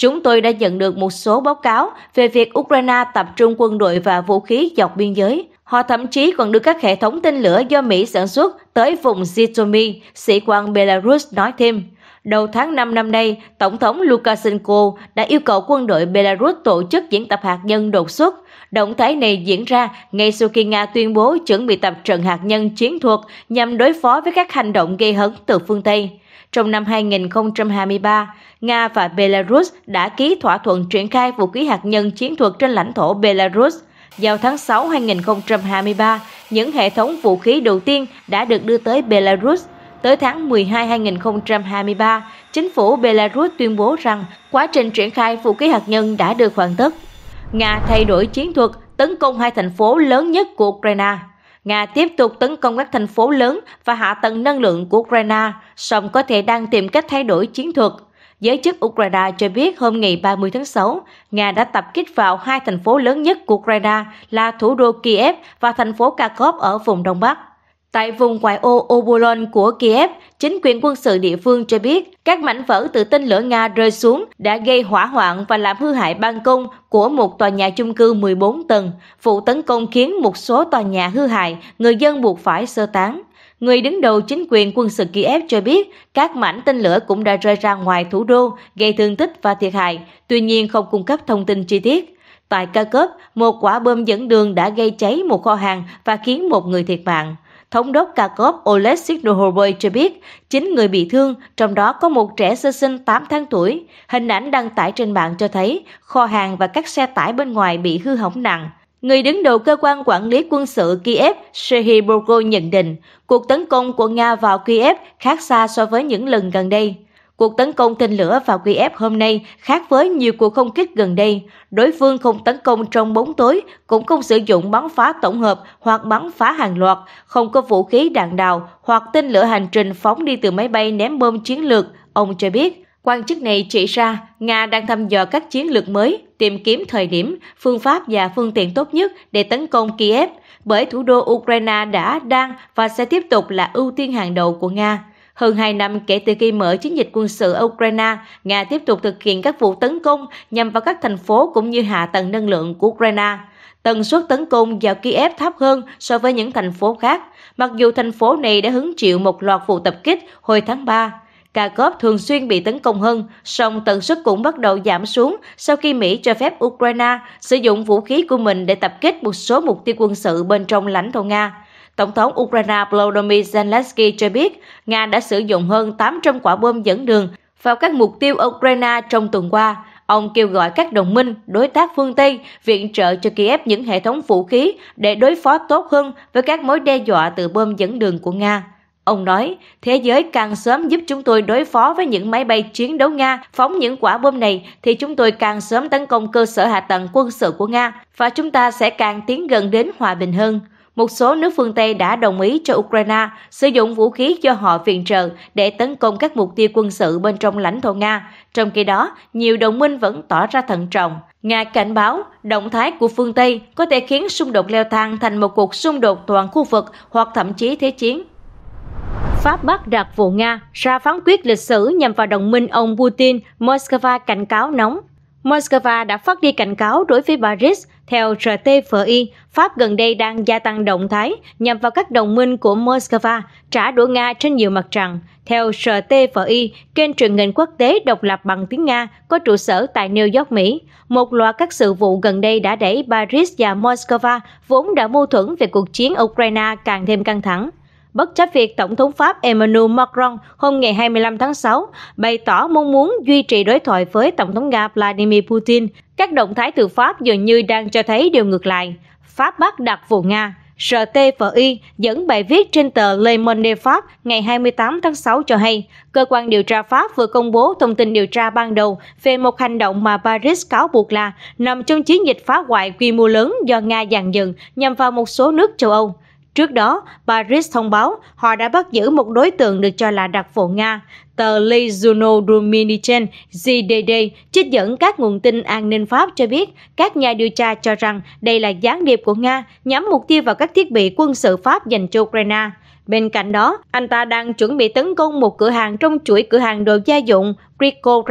[SPEAKER 1] Chúng tôi đã nhận được một số báo cáo về việc Ukraine tập trung quân đội và vũ khí dọc biên giới. Họ thậm chí còn đưa các hệ thống tên lửa do Mỹ sản xuất tới vùng Zhytomyr, sĩ quan Belarus nói thêm. Đầu tháng 5 năm nay, Tổng thống Lukashenko đã yêu cầu quân đội Belarus tổ chức diễn tập hạt nhân đột xuất. Động thái này diễn ra ngay sau khi Nga tuyên bố chuẩn bị tập trận hạt nhân chiến thuật nhằm đối phó với các hành động gây hấn từ phương Tây. Trong năm 2023, Nga và Belarus đã ký thỏa thuận triển khai vũ khí hạt nhân chiến thuật trên lãnh thổ Belarus. Vào tháng 6 2023, những hệ thống vũ khí đầu tiên đã được đưa tới Belarus. Tới tháng 12 2023, chính phủ Belarus tuyên bố rằng quá trình triển khai vũ khí hạt nhân đã được hoàn tất. Nga thay đổi chiến thuật tấn công hai thành phố lớn nhất của Ukraine. Nga tiếp tục tấn công các thành phố lớn và hạ tầng năng lượng của Ukraine, song có thể đang tìm cách thay đổi chiến thuật. Giới chức Ukraine cho biết hôm ngày 30 tháng 6, Nga đã tập kích vào hai thành phố lớn nhất của Ukraine là thủ đô Kiev và thành phố Kharkov ở vùng Đông Bắc. Tại vùng ngoại ô Obolon của Kiev, chính quyền quân sự địa phương cho biết các mảnh vỡ từ tên lửa Nga rơi xuống đã gây hỏa hoạn và làm hư hại ban công của một tòa nhà chung cư 14 tầng. Vụ tấn công khiến một số tòa nhà hư hại, người dân buộc phải sơ tán. Người đứng đầu chính quyền quân sự Kiev cho biết các mảnh tên lửa cũng đã rơi ra ngoài thủ đô, gây thương tích và thiệt hại, tuy nhiên không cung cấp thông tin chi tiết. Tại Kharkov, một quả bom dẫn đường đã gây cháy một kho hàng và khiến một người thiệt mạng. Thống đốc Kharkov Oleg Signohovoy cho biết, 9 người bị thương, trong đó có một trẻ sơ sinh 8 tháng tuổi. Hình ảnh đăng tải trên mạng cho thấy kho hàng và các xe tải bên ngoài bị hư hỏng nặng. Người đứng đầu cơ quan quản lý quân sự Kiev Serhiy Borgo nhận định cuộc tấn công của Nga vào Kiev khác xa so với những lần gần đây. Cuộc tấn công tên lửa vào Kiev hôm nay khác với nhiều cuộc không kích gần đây. Đối phương không tấn công trong bóng tối, cũng không sử dụng bắn phá tổng hợp hoặc bắn phá hàng loạt, không có vũ khí đạn đạo hoặc tên lửa hành trình phóng đi từ máy bay ném bom chiến lược, ông cho biết. Quan chức này chỉ ra Nga đang thăm dò các chiến lược mới, tìm kiếm thời điểm, phương pháp và phương tiện tốt nhất để tấn công Kiev, bởi thủ đô Ukraine đã đang và sẽ tiếp tục là ưu tiên hàng đầu của Nga. Hơn 2 năm kể từ khi mở chiến dịch quân sự ở Ukraine, Nga tiếp tục thực hiện các vụ tấn công nhằm vào các thành phố cũng như hạ tầng năng lượng của Ukraine. Tần suất tấn công vào Kiev thấp hơn so với những thành phố khác, mặc dù thành phố này đã hứng chịu một loạt vụ tập kích hồi tháng 3. Kharkov thường xuyên bị tấn công hơn, song tần suất cũng bắt đầu giảm xuống sau khi Mỹ cho phép Ukraine sử dụng vũ khí của mình để tập kích một số mục tiêu quân sự bên trong lãnh thổ Nga. Tổng thống Ukraine Volodymyr Zelensky cho biết Nga đã sử dụng hơn 800 quả bom dẫn đường vào các mục tiêu Ukraine trong tuần qua. Ông kêu gọi các đồng minh, đối tác phương Tây viện trợ cho Kiev những hệ thống vũ khí để đối phó tốt hơn với các mối đe dọa từ bom dẫn đường của Nga. Ông nói, thế giới càng sớm giúp chúng tôi đối phó với những máy bay chiến đấu Nga phóng những quả bom này thì chúng tôi càng sớm tấn công cơ sở hạ tầng quân sự của Nga và chúng ta sẽ càng tiến gần đến hòa bình hơn một số nước phương Tây đã đồng ý cho Ukraine sử dụng vũ khí do họ viện trợ để tấn công các mục tiêu quân sự bên trong lãnh thổ Nga. Trong khi đó, nhiều đồng minh vẫn tỏ ra thận trọng. Nga cảnh báo động thái của phương Tây có thể khiến xung đột leo thang thành một cuộc xung đột toàn khu vực hoặc thậm chí thế chiến. Pháp bắt đặt vụ Nga ra phán quyết lịch sử nhằm vào đồng minh ông Putin, Moscow cảnh cáo nóng Moscow đã phát đi cảnh cáo đối với Paris. Theo RTFI, Pháp gần đây đang gia tăng động thái nhằm vào các đồng minh của Moscow trả đũa Nga trên nhiều mặt trận. Theo RTFI, kênh truyền hình quốc tế độc lập bằng tiếng Nga có trụ sở tại New York, Mỹ, một loạt các sự vụ gần đây đã đẩy Paris và Moscow vốn đã mâu thuẫn về cuộc chiến Ukraine càng thêm căng thẳng bất chấp việc Tổng thống Pháp Emmanuel Macron hôm ngày 25 tháng 6 bày tỏ mong muốn duy trì đối thoại với Tổng thống Nga Vladimir Putin. Các động thái từ Pháp dường như đang cho thấy điều ngược lại. Pháp bắt đặt vụ Nga. RT và Y dẫn bài viết trên tờ Le Monde Pháp ngày 28 tháng 6 cho hay, cơ quan điều tra Pháp vừa công bố thông tin điều tra ban đầu về một hành động mà Paris cáo buộc là nằm trong chiến dịch phá hoại quy mô lớn do Nga dàn dựng nhằm vào một số nước châu Âu. Trước đó, Paris thông báo họ đã bắt giữ một đối tượng được cho là đặc vụ Nga, tờ Le Journal du Minichen GDD, trích dẫn các nguồn tin an ninh Pháp cho biết các nhà điều tra cho rằng đây là gián điệp của Nga nhắm mục tiêu vào các thiết bị quân sự Pháp dành cho Ukraine. Bên cạnh đó, anh ta đang chuẩn bị tấn công một cửa hàng trong chuỗi cửa hàng đồ gia dụng Rico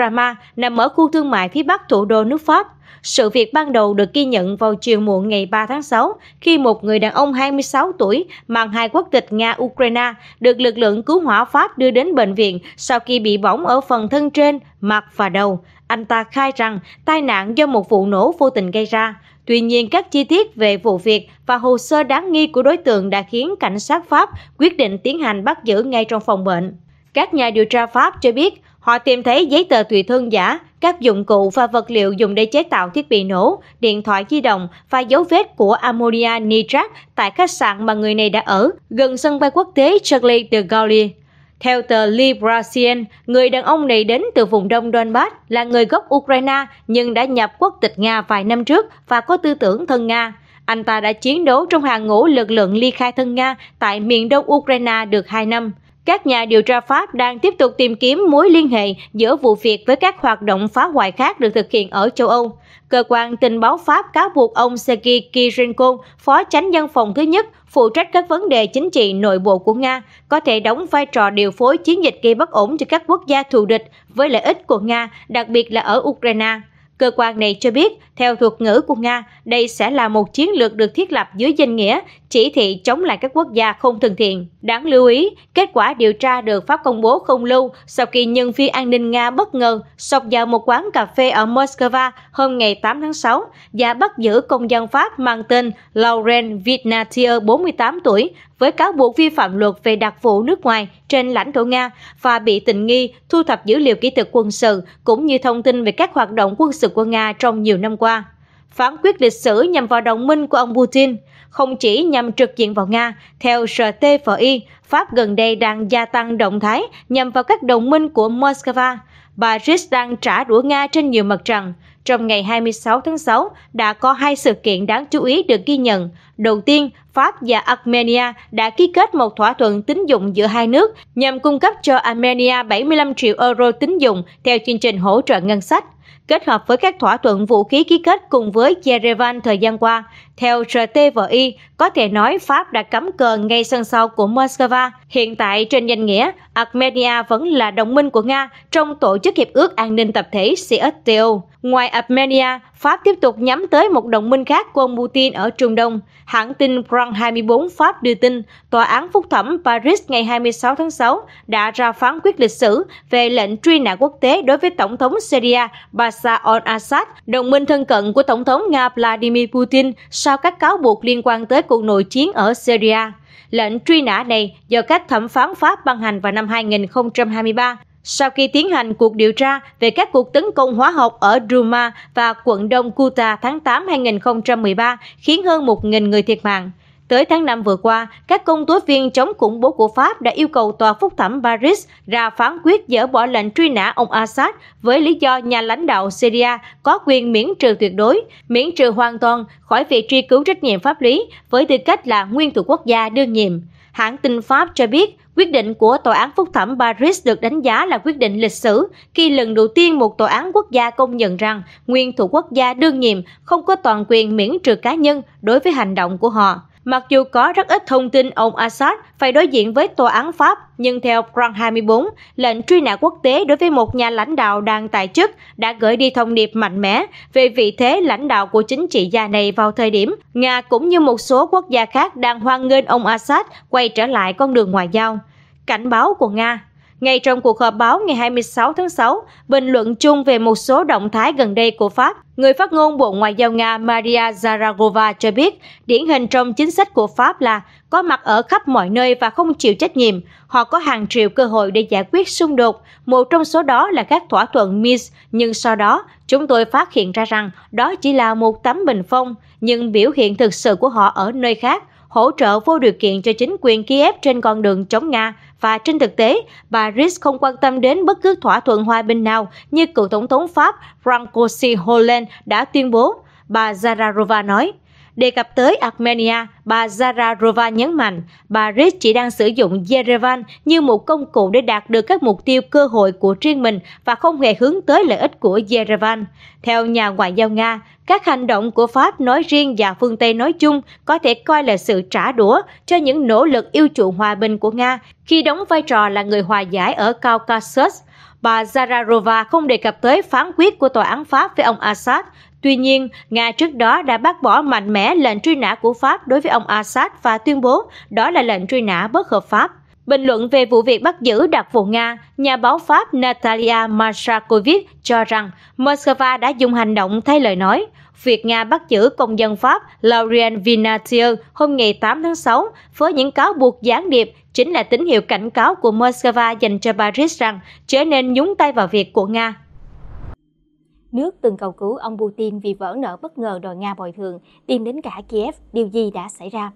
[SPEAKER 1] nằm ở khu thương mại phía bắc thủ đô nước Pháp sự việc ban đầu được ghi nhận vào chiều muộn ngày 3 tháng 6 khi một người đàn ông 26 tuổi mang hai quốc tịch Nga-Ukraine được lực lượng cứu hỏa Pháp đưa đến bệnh viện sau khi bị bỏng ở phần thân trên, mặt và đầu. Anh ta khai rằng tai nạn do một vụ nổ vô tình gây ra. Tuy nhiên, các chi tiết về vụ việc và hồ sơ đáng nghi của đối tượng đã khiến cảnh sát Pháp quyết định tiến hành bắt giữ ngay trong phòng bệnh. Các nhà điều tra Pháp cho biết Họ tìm thấy giấy tờ tùy thân giả, các dụng cụ và vật liệu dùng để chế tạo thiết bị nổ, điện thoại di động và dấu vết của ammonia nitrat tại khách sạn mà người này đã ở, gần sân bay quốc tế Charlie de Gaulle. Theo tờ Librasian, người đàn ông này đến từ vùng đông Donbass, là người gốc Ukraine nhưng đã nhập quốc tịch Nga vài năm trước và có tư tưởng thân Nga. Anh ta đã chiến đấu trong hàng ngũ lực lượng ly khai thân Nga tại miền đông Ukraine được 2 năm. Các nhà điều tra Pháp đang tiếp tục tìm kiếm mối liên hệ giữa vụ việc với các hoạt động phá hoại khác được thực hiện ở châu Âu. Cơ quan tình báo Pháp cáo buộc ông Sergei Kirenkov, phó tránh văn phòng thứ nhất, phụ trách các vấn đề chính trị nội bộ của Nga, có thể đóng vai trò điều phối chiến dịch gây bất ổn cho các quốc gia thù địch với lợi ích của Nga, đặc biệt là ở Ukraine. Cơ quan này cho biết, theo thuật ngữ của Nga, đây sẽ là một chiến lược được thiết lập dưới danh nghĩa chỉ thị chống lại các quốc gia không thân thiện. Đáng lưu ý, kết quả điều tra được Pháp công bố không lâu sau khi nhân viên an ninh Nga bất ngờ sọc vào một quán cà phê ở Moscow hôm ngày 8 tháng 6 và bắt giữ công dân Pháp mang tên Laurent Vitnatier, 48 tuổi, với cáo buộc vi phạm luật về đặc vụ nước ngoài trên lãnh thổ Nga và bị tình nghi thu thập dữ liệu kỹ thuật quân sự cũng như thông tin về các hoạt động quân sự của Nga trong nhiều năm qua phán quyết lịch sử nhằm vào đồng minh của ông Putin không chỉ nhằm trực diện vào Nga. Theo RTFI, Pháp gần đây đang gia tăng động thái nhằm vào các đồng minh của Moscow. Paris đang trả đũa Nga trên nhiều mặt trận. Trong ngày 26 tháng 6, đã có hai sự kiện đáng chú ý được ghi nhận. Đầu tiên, Pháp và Armenia đã ký kết một thỏa thuận tín dụng giữa hai nước nhằm cung cấp cho Armenia 75 triệu euro tín dụng theo chương trình hỗ trợ ngân sách kết hợp với các thỏa thuận vũ khí ký kết cùng với Yerevan thời gian qua. Theo RTVI, có thể nói Pháp đã cắm cờ ngay sân sau của Moscow. Hiện tại, trên danh nghĩa, Armenia vẫn là đồng minh của Nga trong Tổ chức Hiệp ước An ninh Tập thể CSTO. Ngoài Armenia, Pháp tiếp tục nhắm tới một đồng minh khác của ông Putin ở Trung Đông. Hãng tin France 24 Pháp đưa tin, Tòa án Phúc thẩm Paris ngày 26 tháng 6 đã ra phán quyết lịch sử về lệnh truy nã quốc tế đối với Tổng thống Syria Bashar al-Assad, đồng minh thân cận của Tổng thống Nga Vladimir Putin sau các cáo buộc liên quan tới cuộc nội chiến ở Syria. Lệnh truy nã này do các thẩm phán Pháp ban hành vào năm 2023 sau khi tiến hành cuộc điều tra về các cuộc tấn công hóa học ở Duma và quận Đông Kuta tháng 8 2013 khiến hơn 1.000 người thiệt mạng. Tới tháng 5 vừa qua, các công tố viên chống khủng bố của Pháp đã yêu cầu tòa phúc thẩm Paris ra phán quyết dỡ bỏ lệnh truy nã ông Assad với lý do nhà lãnh đạo Syria có quyền miễn trừ tuyệt đối, miễn trừ hoàn toàn khỏi việc truy cứu trách nhiệm pháp lý với tư cách là nguyên thủ quốc gia đương nhiệm. Hãng tin Pháp cho biết, quyết định của Tòa án Phúc thẩm Paris được đánh giá là quyết định lịch sử khi lần đầu tiên một tòa án quốc gia công nhận rằng nguyên thủ quốc gia đương nhiệm không có toàn quyền miễn trừ cá nhân đối với hành động của họ. Mặc dù có rất ít thông tin ông Assad phải đối diện với tòa án Pháp, nhưng theo Grand 24, lệnh truy nã quốc tế đối với một nhà lãnh đạo đang tại chức đã gửi đi thông điệp mạnh mẽ về vị thế lãnh đạo của chính trị gia này vào thời điểm Nga cũng như một số quốc gia khác đang hoan nghênh ông Assad quay trở lại con đường ngoại giao. Cảnh báo của Nga ngay trong cuộc họp báo ngày 26 tháng 6, bình luận chung về một số động thái gần đây của Pháp, người phát ngôn Bộ Ngoại giao Nga Maria Zaragova cho biết, điển hình trong chính sách của Pháp là có mặt ở khắp mọi nơi và không chịu trách nhiệm. Họ có hàng triệu cơ hội để giải quyết xung đột, một trong số đó là các thỏa thuận Minsk, nhưng sau đó chúng tôi phát hiện ra rằng đó chỉ là một tấm bình phong, nhưng biểu hiện thực sự của họ ở nơi khác hỗ trợ vô điều kiện cho chính quyền Kiev trên con đường chống Nga và trên thực tế, bà Paris không quan tâm đến bất cứ thỏa thuận hòa bình nào như cựu tổng thống Pháp Francois Hollande đã tuyên bố, bà Zararova nói. Đề cập tới Armenia, bà Zararova nhấn mạnh, bà Riz chỉ đang sử dụng Yerevan như một công cụ để đạt được các mục tiêu cơ hội của riêng mình và không hề hướng tới lợi ích của Yerevan. Theo nhà ngoại giao Nga, các hành động của Pháp nói riêng và phương Tây nói chung có thể coi là sự trả đũa cho những nỗ lực yêu chuộng hòa bình của Nga khi đóng vai trò là người hòa giải ở Caucasus. Bà Zararova không đề cập tới phán quyết của tòa án Pháp với ông Assad Tuy nhiên, Nga trước đó đã bác bỏ mạnh mẽ lệnh truy nã của Pháp đối với ông Assad và tuyên bố đó là lệnh truy nã bất hợp pháp. Bình luận về vụ việc bắt giữ đặc vụ Nga, nhà báo Pháp Natalia Masrakovic cho rằng Moscow đã dùng hành động thay lời nói. Việc Nga bắt giữ công dân Pháp Laurent Vinatier hôm ngày 8 tháng 6 với những cáo buộc gián điệp chính là tín hiệu cảnh cáo của Moscow dành cho Paris rằng trở nên nhúng tay vào việc của Nga.
[SPEAKER 2] Nước từng cầu cứu ông Putin vì vỡ nợ bất ngờ đòi Nga bồi thường, tìm đến cả Kiev, điều gì đã xảy ra?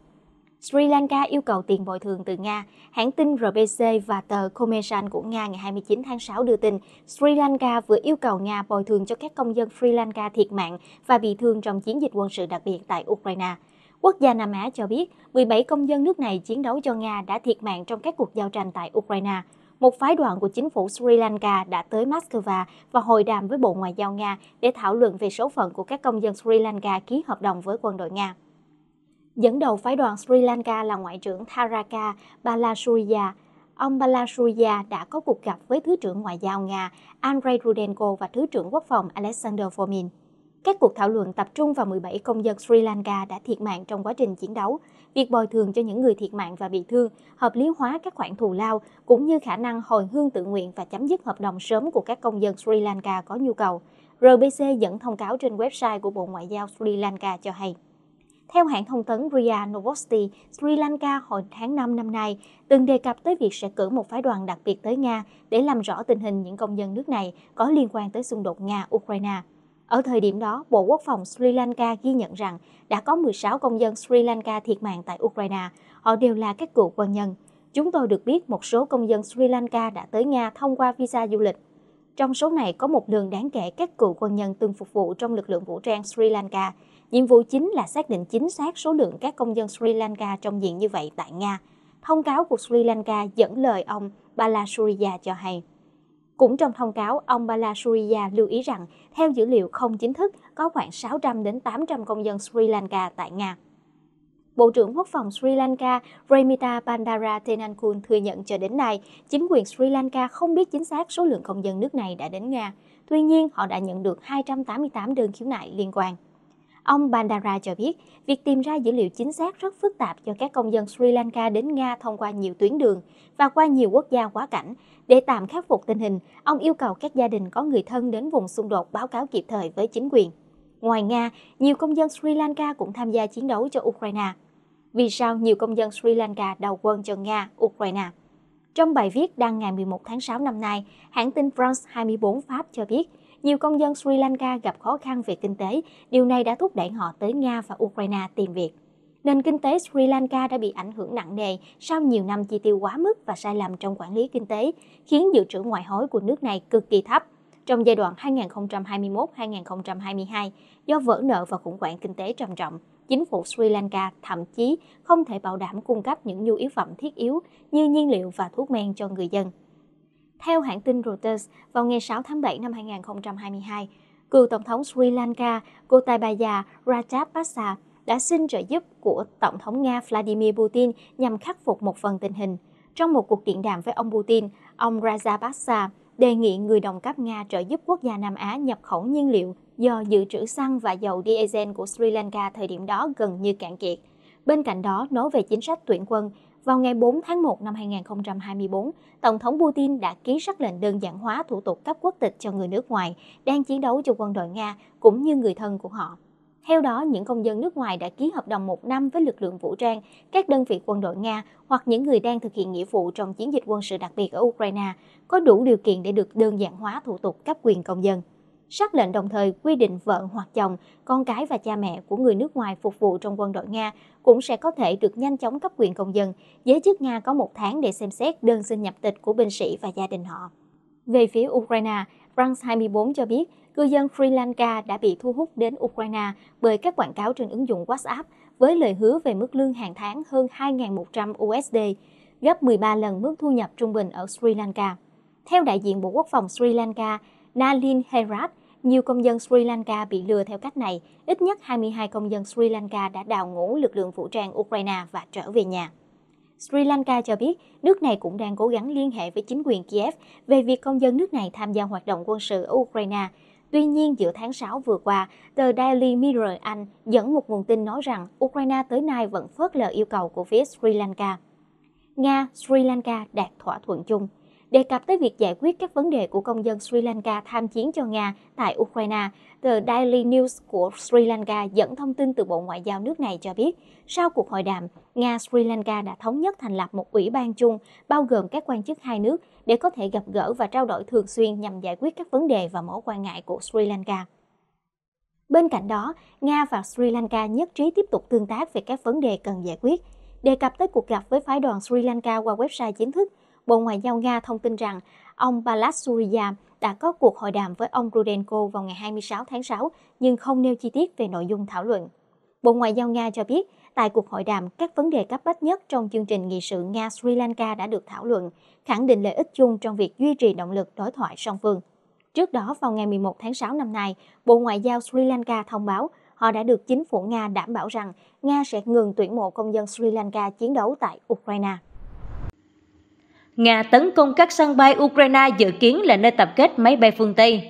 [SPEAKER 2] Sri Lanka yêu cầu tiền bồi thường từ Nga. Hãng tin RBC và tờ Kommersant của Nga ngày 29 tháng 6 đưa tin Sri Lanka vừa yêu cầu Nga bồi thường cho các công dân Sri Lanka thiệt mạng và bị thương trong chiến dịch quân sự đặc biệt tại Ukraine. Quốc gia Nam Á cho biết 17 công dân nước này chiến đấu cho Nga đã thiệt mạng trong các cuộc giao tranh tại Ukraine một phái đoàn của chính phủ Sri Lanka đã tới Moscow và hội đàm với Bộ Ngoại giao Nga để thảo luận về số phận của các công dân Sri Lanka ký hợp đồng với quân đội Nga. Dẫn đầu phái đoàn Sri Lanka là Ngoại trưởng Tharaka Balasuriya. Ông Balasuriya đã có cuộc gặp với Thứ trưởng Ngoại giao Nga Andrei Rudenko và Thứ trưởng Quốc phòng Alexander Fomin. Các cuộc thảo luận tập trung vào 17 công dân Sri Lanka đã thiệt mạng trong quá trình chiến đấu, việc bồi thường cho những người thiệt mạng và bị thương, hợp lý hóa các khoản thù lao, cũng như khả năng hồi hương tự nguyện và chấm dứt hợp đồng sớm của các công dân Sri Lanka có nhu cầu. RBC dẫn thông cáo trên website của Bộ Ngoại giao Sri Lanka cho hay. Theo hãng thông tấn RIA Novosti, Sri Lanka hồi tháng 5 năm nay từng đề cập tới việc sẽ cử một phái đoàn đặc biệt tới Nga để làm rõ tình hình những công dân nước này có liên quan tới xung đột Nga-Ukraine. Ở thời điểm đó, Bộ Quốc phòng Sri Lanka ghi nhận rằng đã có 16 công dân Sri Lanka thiệt mạng tại Ukraine. Họ đều là các cựu quân nhân. Chúng tôi được biết một số công dân Sri Lanka đã tới Nga thông qua visa du lịch. Trong số này có một lượng đáng kể các cựu quân nhân từng phục vụ trong lực lượng vũ trang Sri Lanka. Nhiệm vụ chính là xác định chính xác số lượng các công dân Sri Lanka trong diện như vậy tại Nga. Thông cáo của Sri Lanka dẫn lời ông Balasuriya cho hay. Cũng trong thông cáo, ông Balasuriya lưu ý rằng, theo dữ liệu không chính thức, có khoảng 600 đến 800 công dân Sri Lanka tại Nga. Bộ trưởng Quốc phòng Sri Lanka Remita Bandara Tenankul thừa nhận cho đến nay, chính quyền Sri Lanka không biết chính xác số lượng công dân nước này đã đến Nga. Tuy nhiên, họ đã nhận được 288 đơn khiếu nại liên quan. Ông Bandara cho biết, việc tìm ra dữ liệu chính xác rất phức tạp cho các công dân Sri Lanka đến Nga thông qua nhiều tuyến đường và qua nhiều quốc gia quá cảnh. Để tạm khắc phục tình hình, ông yêu cầu các gia đình có người thân đến vùng xung đột báo cáo kịp thời với chính quyền. Ngoài Nga, nhiều công dân Sri Lanka cũng tham gia chiến đấu cho Ukraine. Vì sao nhiều công dân Sri Lanka đầu quân cho Nga, Ukraine? Trong bài viết đăng ngày 11 tháng 6 năm nay, hãng tin France 24 Pháp cho biết – nhiều công dân Sri Lanka gặp khó khăn về kinh tế, điều này đã thúc đẩy họ tới Nga và Ukraine tìm việc. Nền kinh tế Sri Lanka đã bị ảnh hưởng nặng nề sau nhiều năm chi tiêu quá mức và sai lầm trong quản lý kinh tế, khiến dự trữ ngoại hối của nước này cực kỳ thấp. Trong giai đoạn 2021-2022, do vỡ nợ và khủng hoảng kinh tế trầm trọng, chính phủ Sri Lanka thậm chí không thể bảo đảm cung cấp những nhu yếu phẩm thiết yếu như nhiên liệu và thuốc men cho người dân. Theo hãng tin Reuters, vào ngày 6 tháng 7 năm 2022, cựu Tổng thống Sri Lanka Gotabaya Rajapaksa đã xin trợ giúp của Tổng thống Nga Vladimir Putin nhằm khắc phục một phần tình hình. Trong một cuộc điện đàm với ông Putin, ông Rajapaksa đề nghị người đồng cấp Nga trợ giúp quốc gia Nam Á nhập khẩu nhiên liệu do dự trữ xăng và dầu diesel của Sri Lanka thời điểm đó gần như cạn kiệt. Bên cạnh đó, nói về chính sách tuyển quân, vào ngày 4 tháng 1 năm 2024, Tổng thống Putin đã ký sắc lệnh đơn giản hóa thủ tục cấp quốc tịch cho người nước ngoài đang chiến đấu cho quân đội Nga cũng như người thân của họ. Theo đó, những công dân nước ngoài đã ký hợp đồng một năm với lực lượng vũ trang, các đơn vị quân đội Nga hoặc những người đang thực hiện nghĩa vụ trong chiến dịch quân sự đặc biệt ở Ukraine có đủ điều kiện để được đơn giản hóa thủ tục cấp quyền công dân sắc lệnh đồng thời quy định vợ hoặc chồng, con cái và cha mẹ của người nước ngoài phục vụ trong quân đội Nga cũng sẽ có thể được nhanh chóng cấp quyền công dân. Giới chức Nga có một tháng để xem xét đơn xin nhập tịch của binh sĩ và gia đình họ. Về phía Ukraine, France 24 cho biết cư dân Sri Lanka đã bị thu hút đến Ukraine bởi các quảng cáo trên ứng dụng WhatsApp với lời hứa về mức lương hàng tháng hơn 2.100 USD, gấp 13 lần mức thu nhập trung bình ở Sri Lanka. Theo đại diện Bộ Quốc phòng Sri Lanka, Nalin Herat, nhiều công dân Sri Lanka bị lừa theo cách này. Ít nhất 22 công dân Sri Lanka đã đào ngũ lực lượng vũ trang Ukraine và trở về nhà. Sri Lanka cho biết nước này cũng đang cố gắng liên hệ với chính quyền Kiev về việc công dân nước này tham gia hoạt động quân sự ở Ukraine. Tuy nhiên, giữa tháng 6 vừa qua, tờ Daily Mirror Anh dẫn một nguồn tin nói rằng Ukraine tới nay vẫn phớt lờ yêu cầu của phía Sri Lanka. Nga, Sri Lanka đạt thỏa thuận chung. Đề cập tới việc giải quyết các vấn đề của công dân Sri Lanka tham chiến cho Nga tại Ukraine, The Daily News của Sri Lanka dẫn thông tin từ Bộ Ngoại giao nước này cho biết, sau cuộc hội đàm, Nga-Sri Lanka đã thống nhất thành lập một ủy ban chung bao gồm các quan chức hai nước để có thể gặp gỡ và trao đổi thường xuyên nhằm giải quyết các vấn đề và mối quan ngại của Sri Lanka. Bên cạnh đó, Nga và Sri Lanka nhất trí tiếp tục tương tác về các vấn đề cần giải quyết. Đề cập tới cuộc gặp với phái đoàn Sri Lanka qua website chính thức, Bộ Ngoại giao Nga thông tin rằng ông Balasuriya đã có cuộc hội đàm với ông Rudenko vào ngày 26 tháng 6 nhưng không nêu chi tiết về nội dung thảo luận. Bộ Ngoại giao Nga cho biết, tại cuộc hội đàm, các vấn đề cấp bách nhất trong chương trình nghị sự Nga-Sri Lanka đã được thảo luận, khẳng định lợi ích chung trong việc duy trì động lực đối thoại song phương. Trước đó, vào ngày 11 tháng 6 năm nay, Bộ Ngoại giao Sri Lanka thông báo họ đã được chính phủ Nga đảm bảo rằng Nga sẽ ngừng tuyển mộ công dân Sri Lanka chiến đấu tại Ukraine.
[SPEAKER 1] Nga tấn công các sân bay Ukraine dự kiến là nơi tập kết máy bay phương Tây.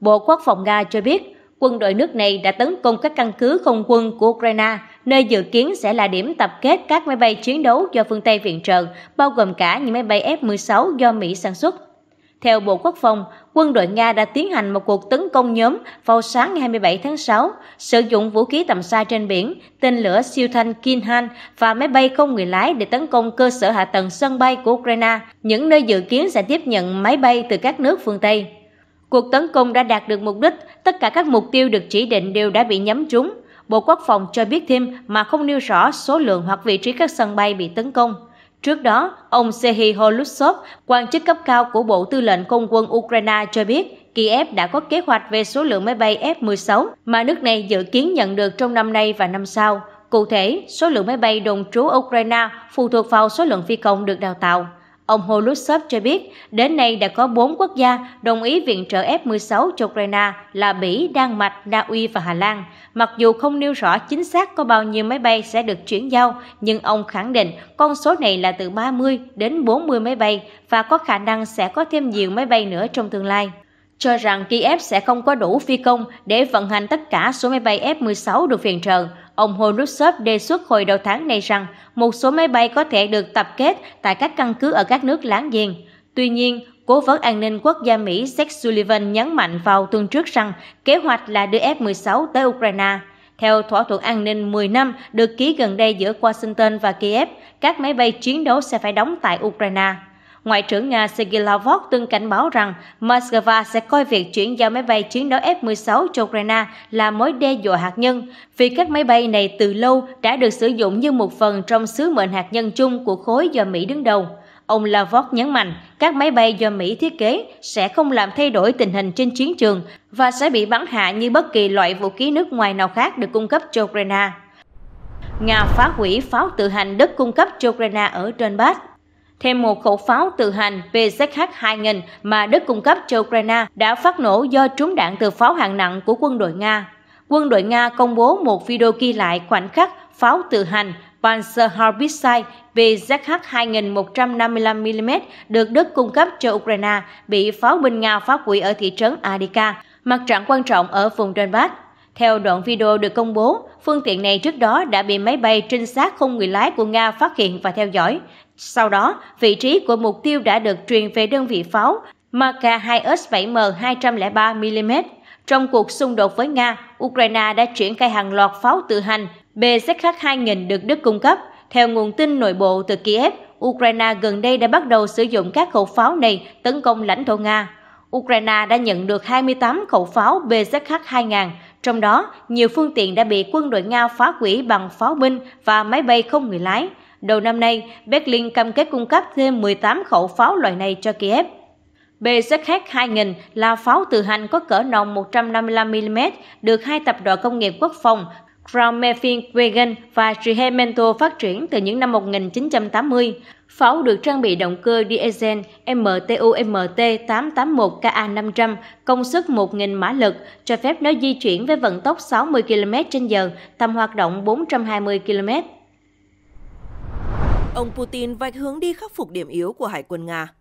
[SPEAKER 1] Bộ Quốc phòng Nga cho biết, quân đội nước này đã tấn công các căn cứ không quân của Ukraine, nơi dự kiến sẽ là điểm tập kết các máy bay chiến đấu do phương Tây viện trợ, bao gồm cả những máy bay F-16 do Mỹ sản xuất. Theo Bộ Quốc phòng, quân đội Nga đã tiến hành một cuộc tấn công nhóm vào sáng ngày 27 tháng 6, sử dụng vũ khí tầm xa trên biển, tên lửa siêu thanh Kinhan và máy bay không người lái để tấn công cơ sở hạ tầng sân bay của Ukraine, những nơi dự kiến sẽ tiếp nhận máy bay từ các nước phương Tây. Cuộc tấn công đã đạt được mục đích, tất cả các mục tiêu được chỉ định đều đã bị nhắm trúng. Bộ Quốc phòng cho biết thêm mà không nêu rõ số lượng hoặc vị trí các sân bay bị tấn công. Trước đó, ông Sehi Holutsov, quan chức cấp cao của Bộ Tư lệnh Không quân Ukraine cho biết Kiev đã có kế hoạch về số lượng máy bay F-16 mà nước này dự kiến nhận được trong năm nay và năm sau. Cụ thể, số lượng máy bay đồn trú Ukraine phụ thuộc vào số lượng phi công được đào tạo. Ông Holusov cho biết, đến nay đã có 4 quốc gia đồng ý viện trợ F-16 cho Ukraine là Bỉ, Đan Mạch, Na Uy và Hà Lan. Mặc dù không nêu rõ chính xác có bao nhiêu máy bay sẽ được chuyển giao, nhưng ông khẳng định con số này là từ 30 đến 40 máy bay và có khả năng sẽ có thêm nhiều máy bay nữa trong tương lai cho rằng Kiev sẽ không có đủ phi công để vận hành tất cả số máy bay F-16 được viện trợ. Ông Horusov đề xuất hồi đầu tháng này rằng một số máy bay có thể được tập kết tại các căn cứ ở các nước láng giềng. Tuy nhiên, Cố vấn an ninh quốc gia Mỹ Jack Sullivan nhấn mạnh vào tuần trước rằng kế hoạch là đưa F-16 tới Ukraine. Theo thỏa thuận an ninh 10 năm được ký gần đây giữa Washington và Kiev, các máy bay chiến đấu sẽ phải đóng tại Ukraine. Ngoại trưởng Nga Sergei Lavrov từng cảnh báo rằng Moscow sẽ coi việc chuyển giao máy bay chiến đấu F-16 cho Ukraine là mối đe dọa hạt nhân, vì các máy bay này từ lâu đã được sử dụng như một phần trong sứ mệnh hạt nhân chung của khối do Mỹ đứng đầu. Ông Lavrov nhấn mạnh các máy bay do Mỹ thiết kế sẽ không làm thay đổi tình hình trên chiến trường và sẽ bị bắn hạ như bất kỳ loại vũ khí nước ngoài nào khác được cung cấp cho Ukraine. Nga phá hủy pháo tự hành đức cung cấp cho Ukraine ở Donbass thêm một khẩu pháo tự hành PZH-2000 mà Đức cung cấp cho Ukraine đã phát nổ do trúng đạn từ pháo hạng nặng của quân đội Nga. Quân đội Nga công bố một video ghi lại khoảnh khắc pháo tự hành Panzer Harbicide VZH-2155mm được Đức cung cấp cho Ukraine bị pháo binh Nga phá hủy ở thị trấn Adika, mặt trận quan trọng ở vùng Donbass. Theo đoạn video được công bố, phương tiện này trước đó đã bị máy bay trinh sát không người lái của Nga phát hiện và theo dõi, sau đó, vị trí của mục tiêu đã được truyền về đơn vị pháo Mk2S7M203mm. Trong cuộc xung đột với Nga, Ukraine đã triển khai hàng loạt pháo tự hành BZH-2000 được Đức cung cấp. Theo nguồn tin nội bộ từ Kiev, Ukraine gần đây đã bắt đầu sử dụng các khẩu pháo này tấn công lãnh thổ Nga. Ukraine đã nhận được 28 khẩu pháo BZH-2000, trong đó nhiều phương tiện đã bị quân đội Nga phá hủy bằng pháo binh và máy bay không người lái. Đầu năm nay, Berlin cam kết cung cấp thêm 18 khẩu pháo loại này cho Kiev. BZH-2000 là pháo tự hành có cỡ nòng 155mm được hai tập đoàn công nghiệp quốc phòng Kraumefinwagen và Trihemento phát triển từ những năm 1980. Pháo được trang bị động cơ diesel MTU-MT881KA500, công suất 1.000 mã lực, cho phép nó di chuyển với vận tốc 60 km h tầm hoạt động 420 km.
[SPEAKER 3] Ông Putin vạch hướng đi khắc phục điểm yếu của Hải quân Nga.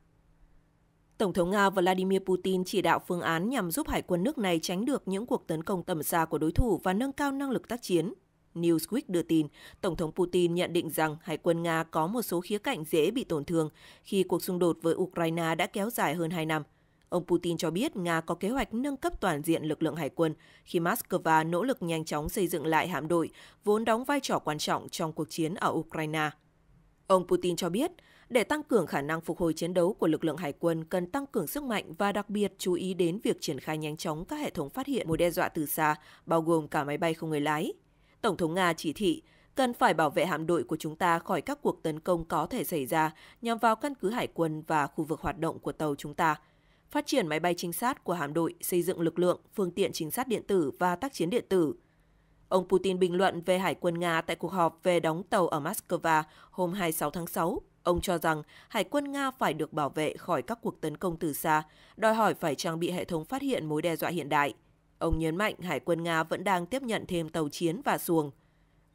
[SPEAKER 3] Tổng thống Nga Vladimir Putin chỉ đạo phương án nhằm giúp Hải quân nước này tránh được những cuộc tấn công tầm xa của đối thủ và nâng cao năng lực tác chiến. Newsweek đưa tin, Tổng thống Putin nhận định rằng Hải quân Nga có một số khía cạnh dễ bị tổn thương khi cuộc xung đột với Ukraine đã kéo dài hơn 2 năm. Ông Putin cho biết Nga có kế hoạch nâng cấp toàn diện lực lượng hải quân khi Moscow nỗ lực nhanh chóng xây dựng lại hạm đội, vốn đóng vai trò quan trọng trong cuộc chiến ở Ukraine. Ông Putin cho biết, để tăng cường khả năng phục hồi chiến đấu của lực lượng hải quân cần tăng cường sức mạnh và đặc biệt chú ý đến việc triển khai nhanh chóng các hệ thống phát hiện mối đe dọa từ xa, bao gồm cả máy bay không người lái. Tổng thống Nga chỉ thị cần phải bảo vệ hạm đội của chúng ta khỏi các cuộc tấn công có thể xảy ra nhằm vào căn cứ hải quân và khu vực hoạt động của tàu chúng ta. Phát triển máy bay trinh sát của hạm đội, xây dựng lực lượng, phương tiện trinh sát điện tử và tác chiến điện tử – Ông Putin bình luận về Hải quân Nga tại cuộc họp về đóng tàu ở Moscow hôm 26 tháng 6. Ông cho rằng Hải quân Nga phải được bảo vệ khỏi các cuộc tấn công từ xa, đòi hỏi phải trang bị hệ thống phát hiện mối đe dọa hiện đại. Ông nhấn mạnh Hải quân Nga vẫn đang tiếp nhận thêm tàu chiến và xuồng.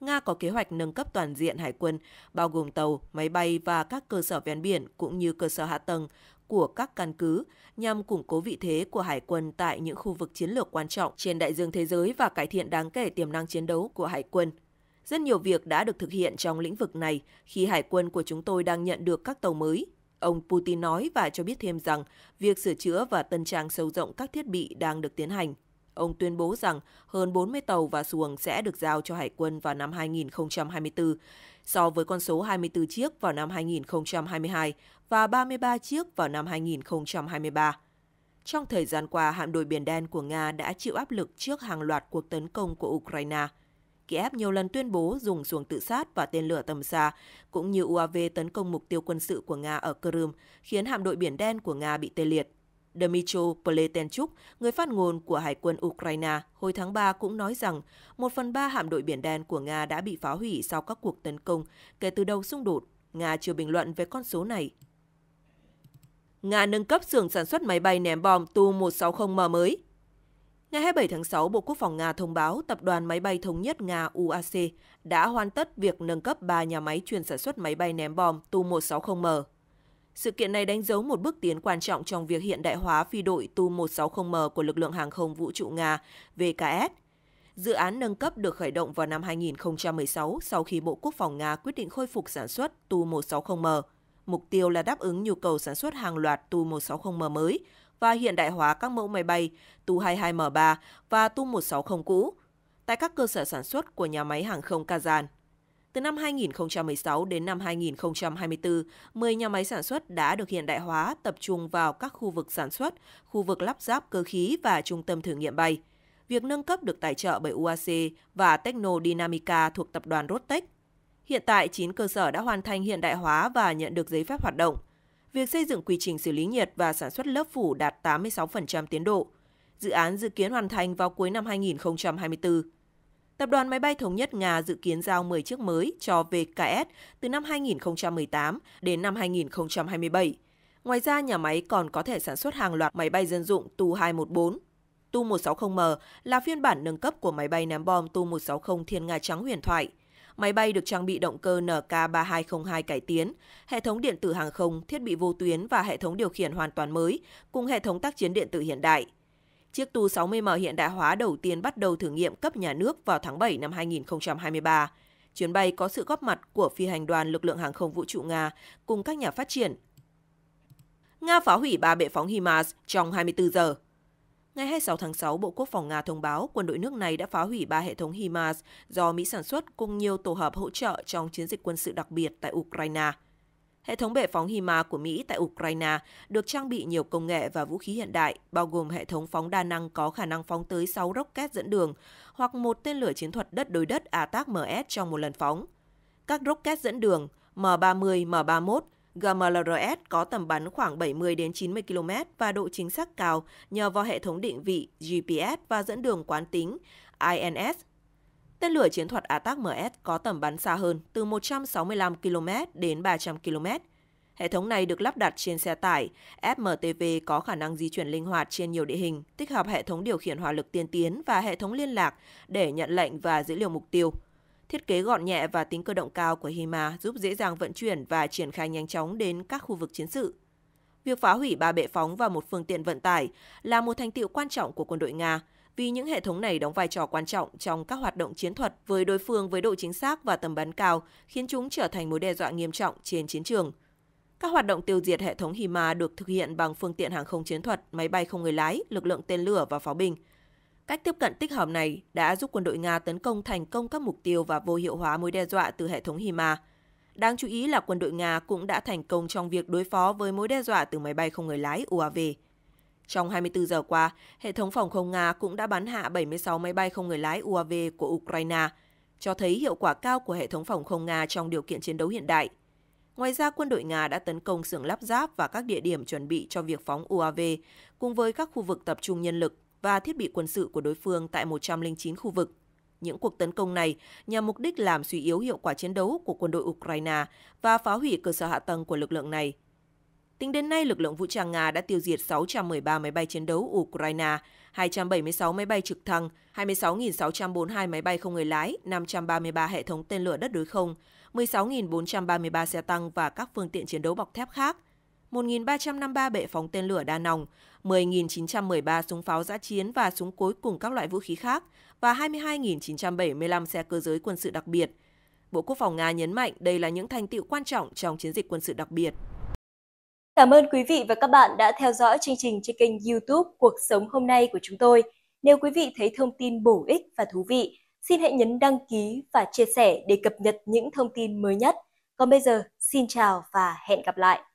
[SPEAKER 3] Nga có kế hoạch nâng cấp toàn diện hải quân, bao gồm tàu, máy bay và các cơ sở ven biển cũng như cơ sở hạ tầng, của các căn cứ nhằm củng cố vị thế của hải quân tại những khu vực chiến lược quan trọng trên đại dương thế giới và cải thiện đáng kể tiềm năng chiến đấu của hải quân. Rất nhiều việc đã được thực hiện trong lĩnh vực này khi hải quân của chúng tôi đang nhận được các tàu mới. Ông Putin nói và cho biết thêm rằng việc sửa chữa và tân trang sâu rộng các thiết bị đang được tiến hành. Ông tuyên bố rằng hơn 40 tàu và xuồng sẽ được giao cho Hải quân vào năm 2024, so với con số 24 chiếc vào năm 2022 và 33 chiếc vào năm 2023. Trong thời gian qua, hạm đội Biển Đen của Nga đã chịu áp lực trước hàng loạt cuộc tấn công của Ukraine. Kiev nhiều lần tuyên bố dùng xuồng tự sát và tên lửa tầm xa, cũng như UAV tấn công mục tiêu quân sự của Nga ở Crimea, khiến hạm đội Biển Đen của Nga bị tê liệt. Dmitro Pletenchuk, người phát ngôn của Hải quân Ukraine, hồi tháng 3 cũng nói rằng một phần ba hạm đội Biển Đen của Nga đã bị phá hủy sau các cuộc tấn công kể từ đầu xung đột. Nga chưa bình luận về con số này. Nga nâng cấp xưởng sản xuất máy bay ném bom Tu-160M mới Ngày 27 tháng 6, Bộ Quốc phòng Nga thông báo Tập đoàn Máy bay Thống nhất Nga UAC đã hoàn tất việc nâng cấp 3 nhà máy chuyên sản xuất máy bay ném bom Tu-160M sự kiện này đánh dấu một bước tiến quan trọng trong việc hiện đại hóa phi đội Tu-160M của lực lượng hàng không vũ trụ Nga VKS. Dự án nâng cấp được khởi động vào năm 2016 sau khi Bộ Quốc phòng Nga quyết định khôi phục sản xuất Tu-160M. Mục tiêu là đáp ứng nhu cầu sản xuất hàng loạt Tu-160M mới và hiện đại hóa các mẫu máy bay Tu-22M3 và Tu-160 cũ tại các cơ sở sản xuất của nhà máy hàng không Kazan. Từ năm 2016 đến năm 2024, 10 nhà máy sản xuất đã được hiện đại hóa tập trung vào các khu vực sản xuất, khu vực lắp ráp cơ khí và trung tâm thử nghiệm bay. Việc nâng cấp được tài trợ bởi UAC và Technodynamica thuộc tập đoàn Rottech. Hiện tại, 9 cơ sở đã hoàn thành hiện đại hóa và nhận được giấy phép hoạt động. Việc xây dựng quy trình xử lý nhiệt và sản xuất lớp phủ đạt 86% tiến độ. Dự án dự kiến hoàn thành vào cuối năm 2024. Tập đoàn Máy bay Thống nhất Nga dự kiến giao 10 chiếc mới cho VKS từ năm 2018 đến năm 2027. Ngoài ra, nhà máy còn có thể sản xuất hàng loạt máy bay dân dụng Tu-214. Tu-160M là phiên bản nâng cấp của máy bay ném bom Tu-160 Thiên Nga Trắng huyền thoại. Máy bay được trang bị động cơ NK3202 cải tiến, hệ thống điện tử hàng không, thiết bị vô tuyến và hệ thống điều khiển hoàn toàn mới, cùng hệ thống tác chiến điện tử hiện đại – Chiếc Tu 60M hiện đại hóa đầu tiên bắt đầu thử nghiệm cấp nhà nước vào tháng 7 năm 2023. Chuyến bay có sự góp mặt của phi hành đoàn lực lượng hàng không vũ trụ Nga cùng các nhà phát triển. Nga phá hủy ba bệ phóng HIMARS trong 24 giờ. Ngày 26 tháng 6, Bộ Quốc phòng Nga thông báo quân đội nước này đã phá hủy ba hệ thống HIMARS do Mỹ sản xuất cùng nhiều tổ hợp hỗ trợ trong chiến dịch quân sự đặc biệt tại Ukraine. Hệ thống bệ phóng HIMARS của Mỹ tại Ukraine được trang bị nhiều công nghệ và vũ khí hiện đại, bao gồm hệ thống phóng đa năng có khả năng phóng tới 6 rocket dẫn đường hoặc một tên lửa chiến thuật đất đối đất ATAC-MS trong một lần phóng. Các rocket dẫn đường M30, M31, GMLRS có tầm bắn khoảng 70 đến 90 km và độ chính xác cao nhờ vào hệ thống định vị GPS và dẫn đường quán tính INS Tên lửa chiến thuật ATAC-MS có tầm bắn xa hơn từ 165 km đến 300 km. Hệ thống này được lắp đặt trên xe tải, FMTV có khả năng di chuyển linh hoạt trên nhiều địa hình, tích hợp hệ thống điều khiển hỏa lực tiên tiến và hệ thống liên lạc để nhận lệnh và dữ liệu mục tiêu. Thiết kế gọn nhẹ và tính cơ động cao của HIMA giúp dễ dàng vận chuyển và triển khai nhanh chóng đến các khu vực chiến sự. Việc phá hủy ba bệ phóng và một phương tiện vận tải là một thành tiệu quan trọng của quân đội Nga, vì những hệ thống này đóng vai trò quan trọng trong các hoạt động chiến thuật với đối phương với độ chính xác và tầm bắn cao, khiến chúng trở thành mối đe dọa nghiêm trọng trên chiến trường. Các hoạt động tiêu diệt hệ thống HIMA được thực hiện bằng phương tiện hàng không chiến thuật, máy bay không người lái, lực lượng tên lửa và pháo binh. Cách tiếp cận tích hợp này đã giúp quân đội Nga tấn công thành công các mục tiêu và vô hiệu hóa mối đe dọa từ hệ thống HIMA. Đáng chú ý là quân đội Nga cũng đã thành công trong việc đối phó với mối đe dọa từ máy bay không người lái UAV. Trong 24 giờ qua, hệ thống phòng không Nga cũng đã bắn hạ 76 máy bay không người lái UAV của Ukraine, cho thấy hiệu quả cao của hệ thống phòng không Nga trong điều kiện chiến đấu hiện đại. Ngoài ra, quân đội Nga đã tấn công xưởng lắp ráp và các địa điểm chuẩn bị cho việc phóng UAV, cùng với các khu vực tập trung nhân lực và thiết bị quân sự của đối phương tại 109 khu vực. Những cuộc tấn công này nhằm mục đích làm suy yếu hiệu quả chiến đấu của quân đội Ukraine và phá hủy cơ sở hạ tầng của lực lượng này. Tính đến nay, lực lượng vũ trang Nga đã tiêu diệt 613 máy bay chiến đấu Ukraine, 276 máy bay trực thăng, 26.642 máy bay không người lái, 533 hệ thống tên lửa đất đối không, 16.433 xe tăng và các phương tiện chiến đấu bọc thép khác, 1.353 bệ phóng tên lửa đa nòng, 10.913 súng pháo giã chiến và súng cối cùng các loại vũ khí khác và 22.975 xe cơ giới quân sự đặc biệt. Bộ Quốc phòng Nga nhấn mạnh đây là những thành tiệu quan trọng trong chiến dịch quân sự đặc biệt. Cảm ơn quý vị và các bạn đã theo dõi chương trình trên kênh YouTube Cuộc sống hôm nay của chúng tôi. Nếu quý vị thấy thông tin bổ ích và thú vị, xin
[SPEAKER 1] hãy nhấn đăng ký và chia sẻ để cập nhật những thông tin mới nhất. Còn bây giờ, xin chào và hẹn gặp lại.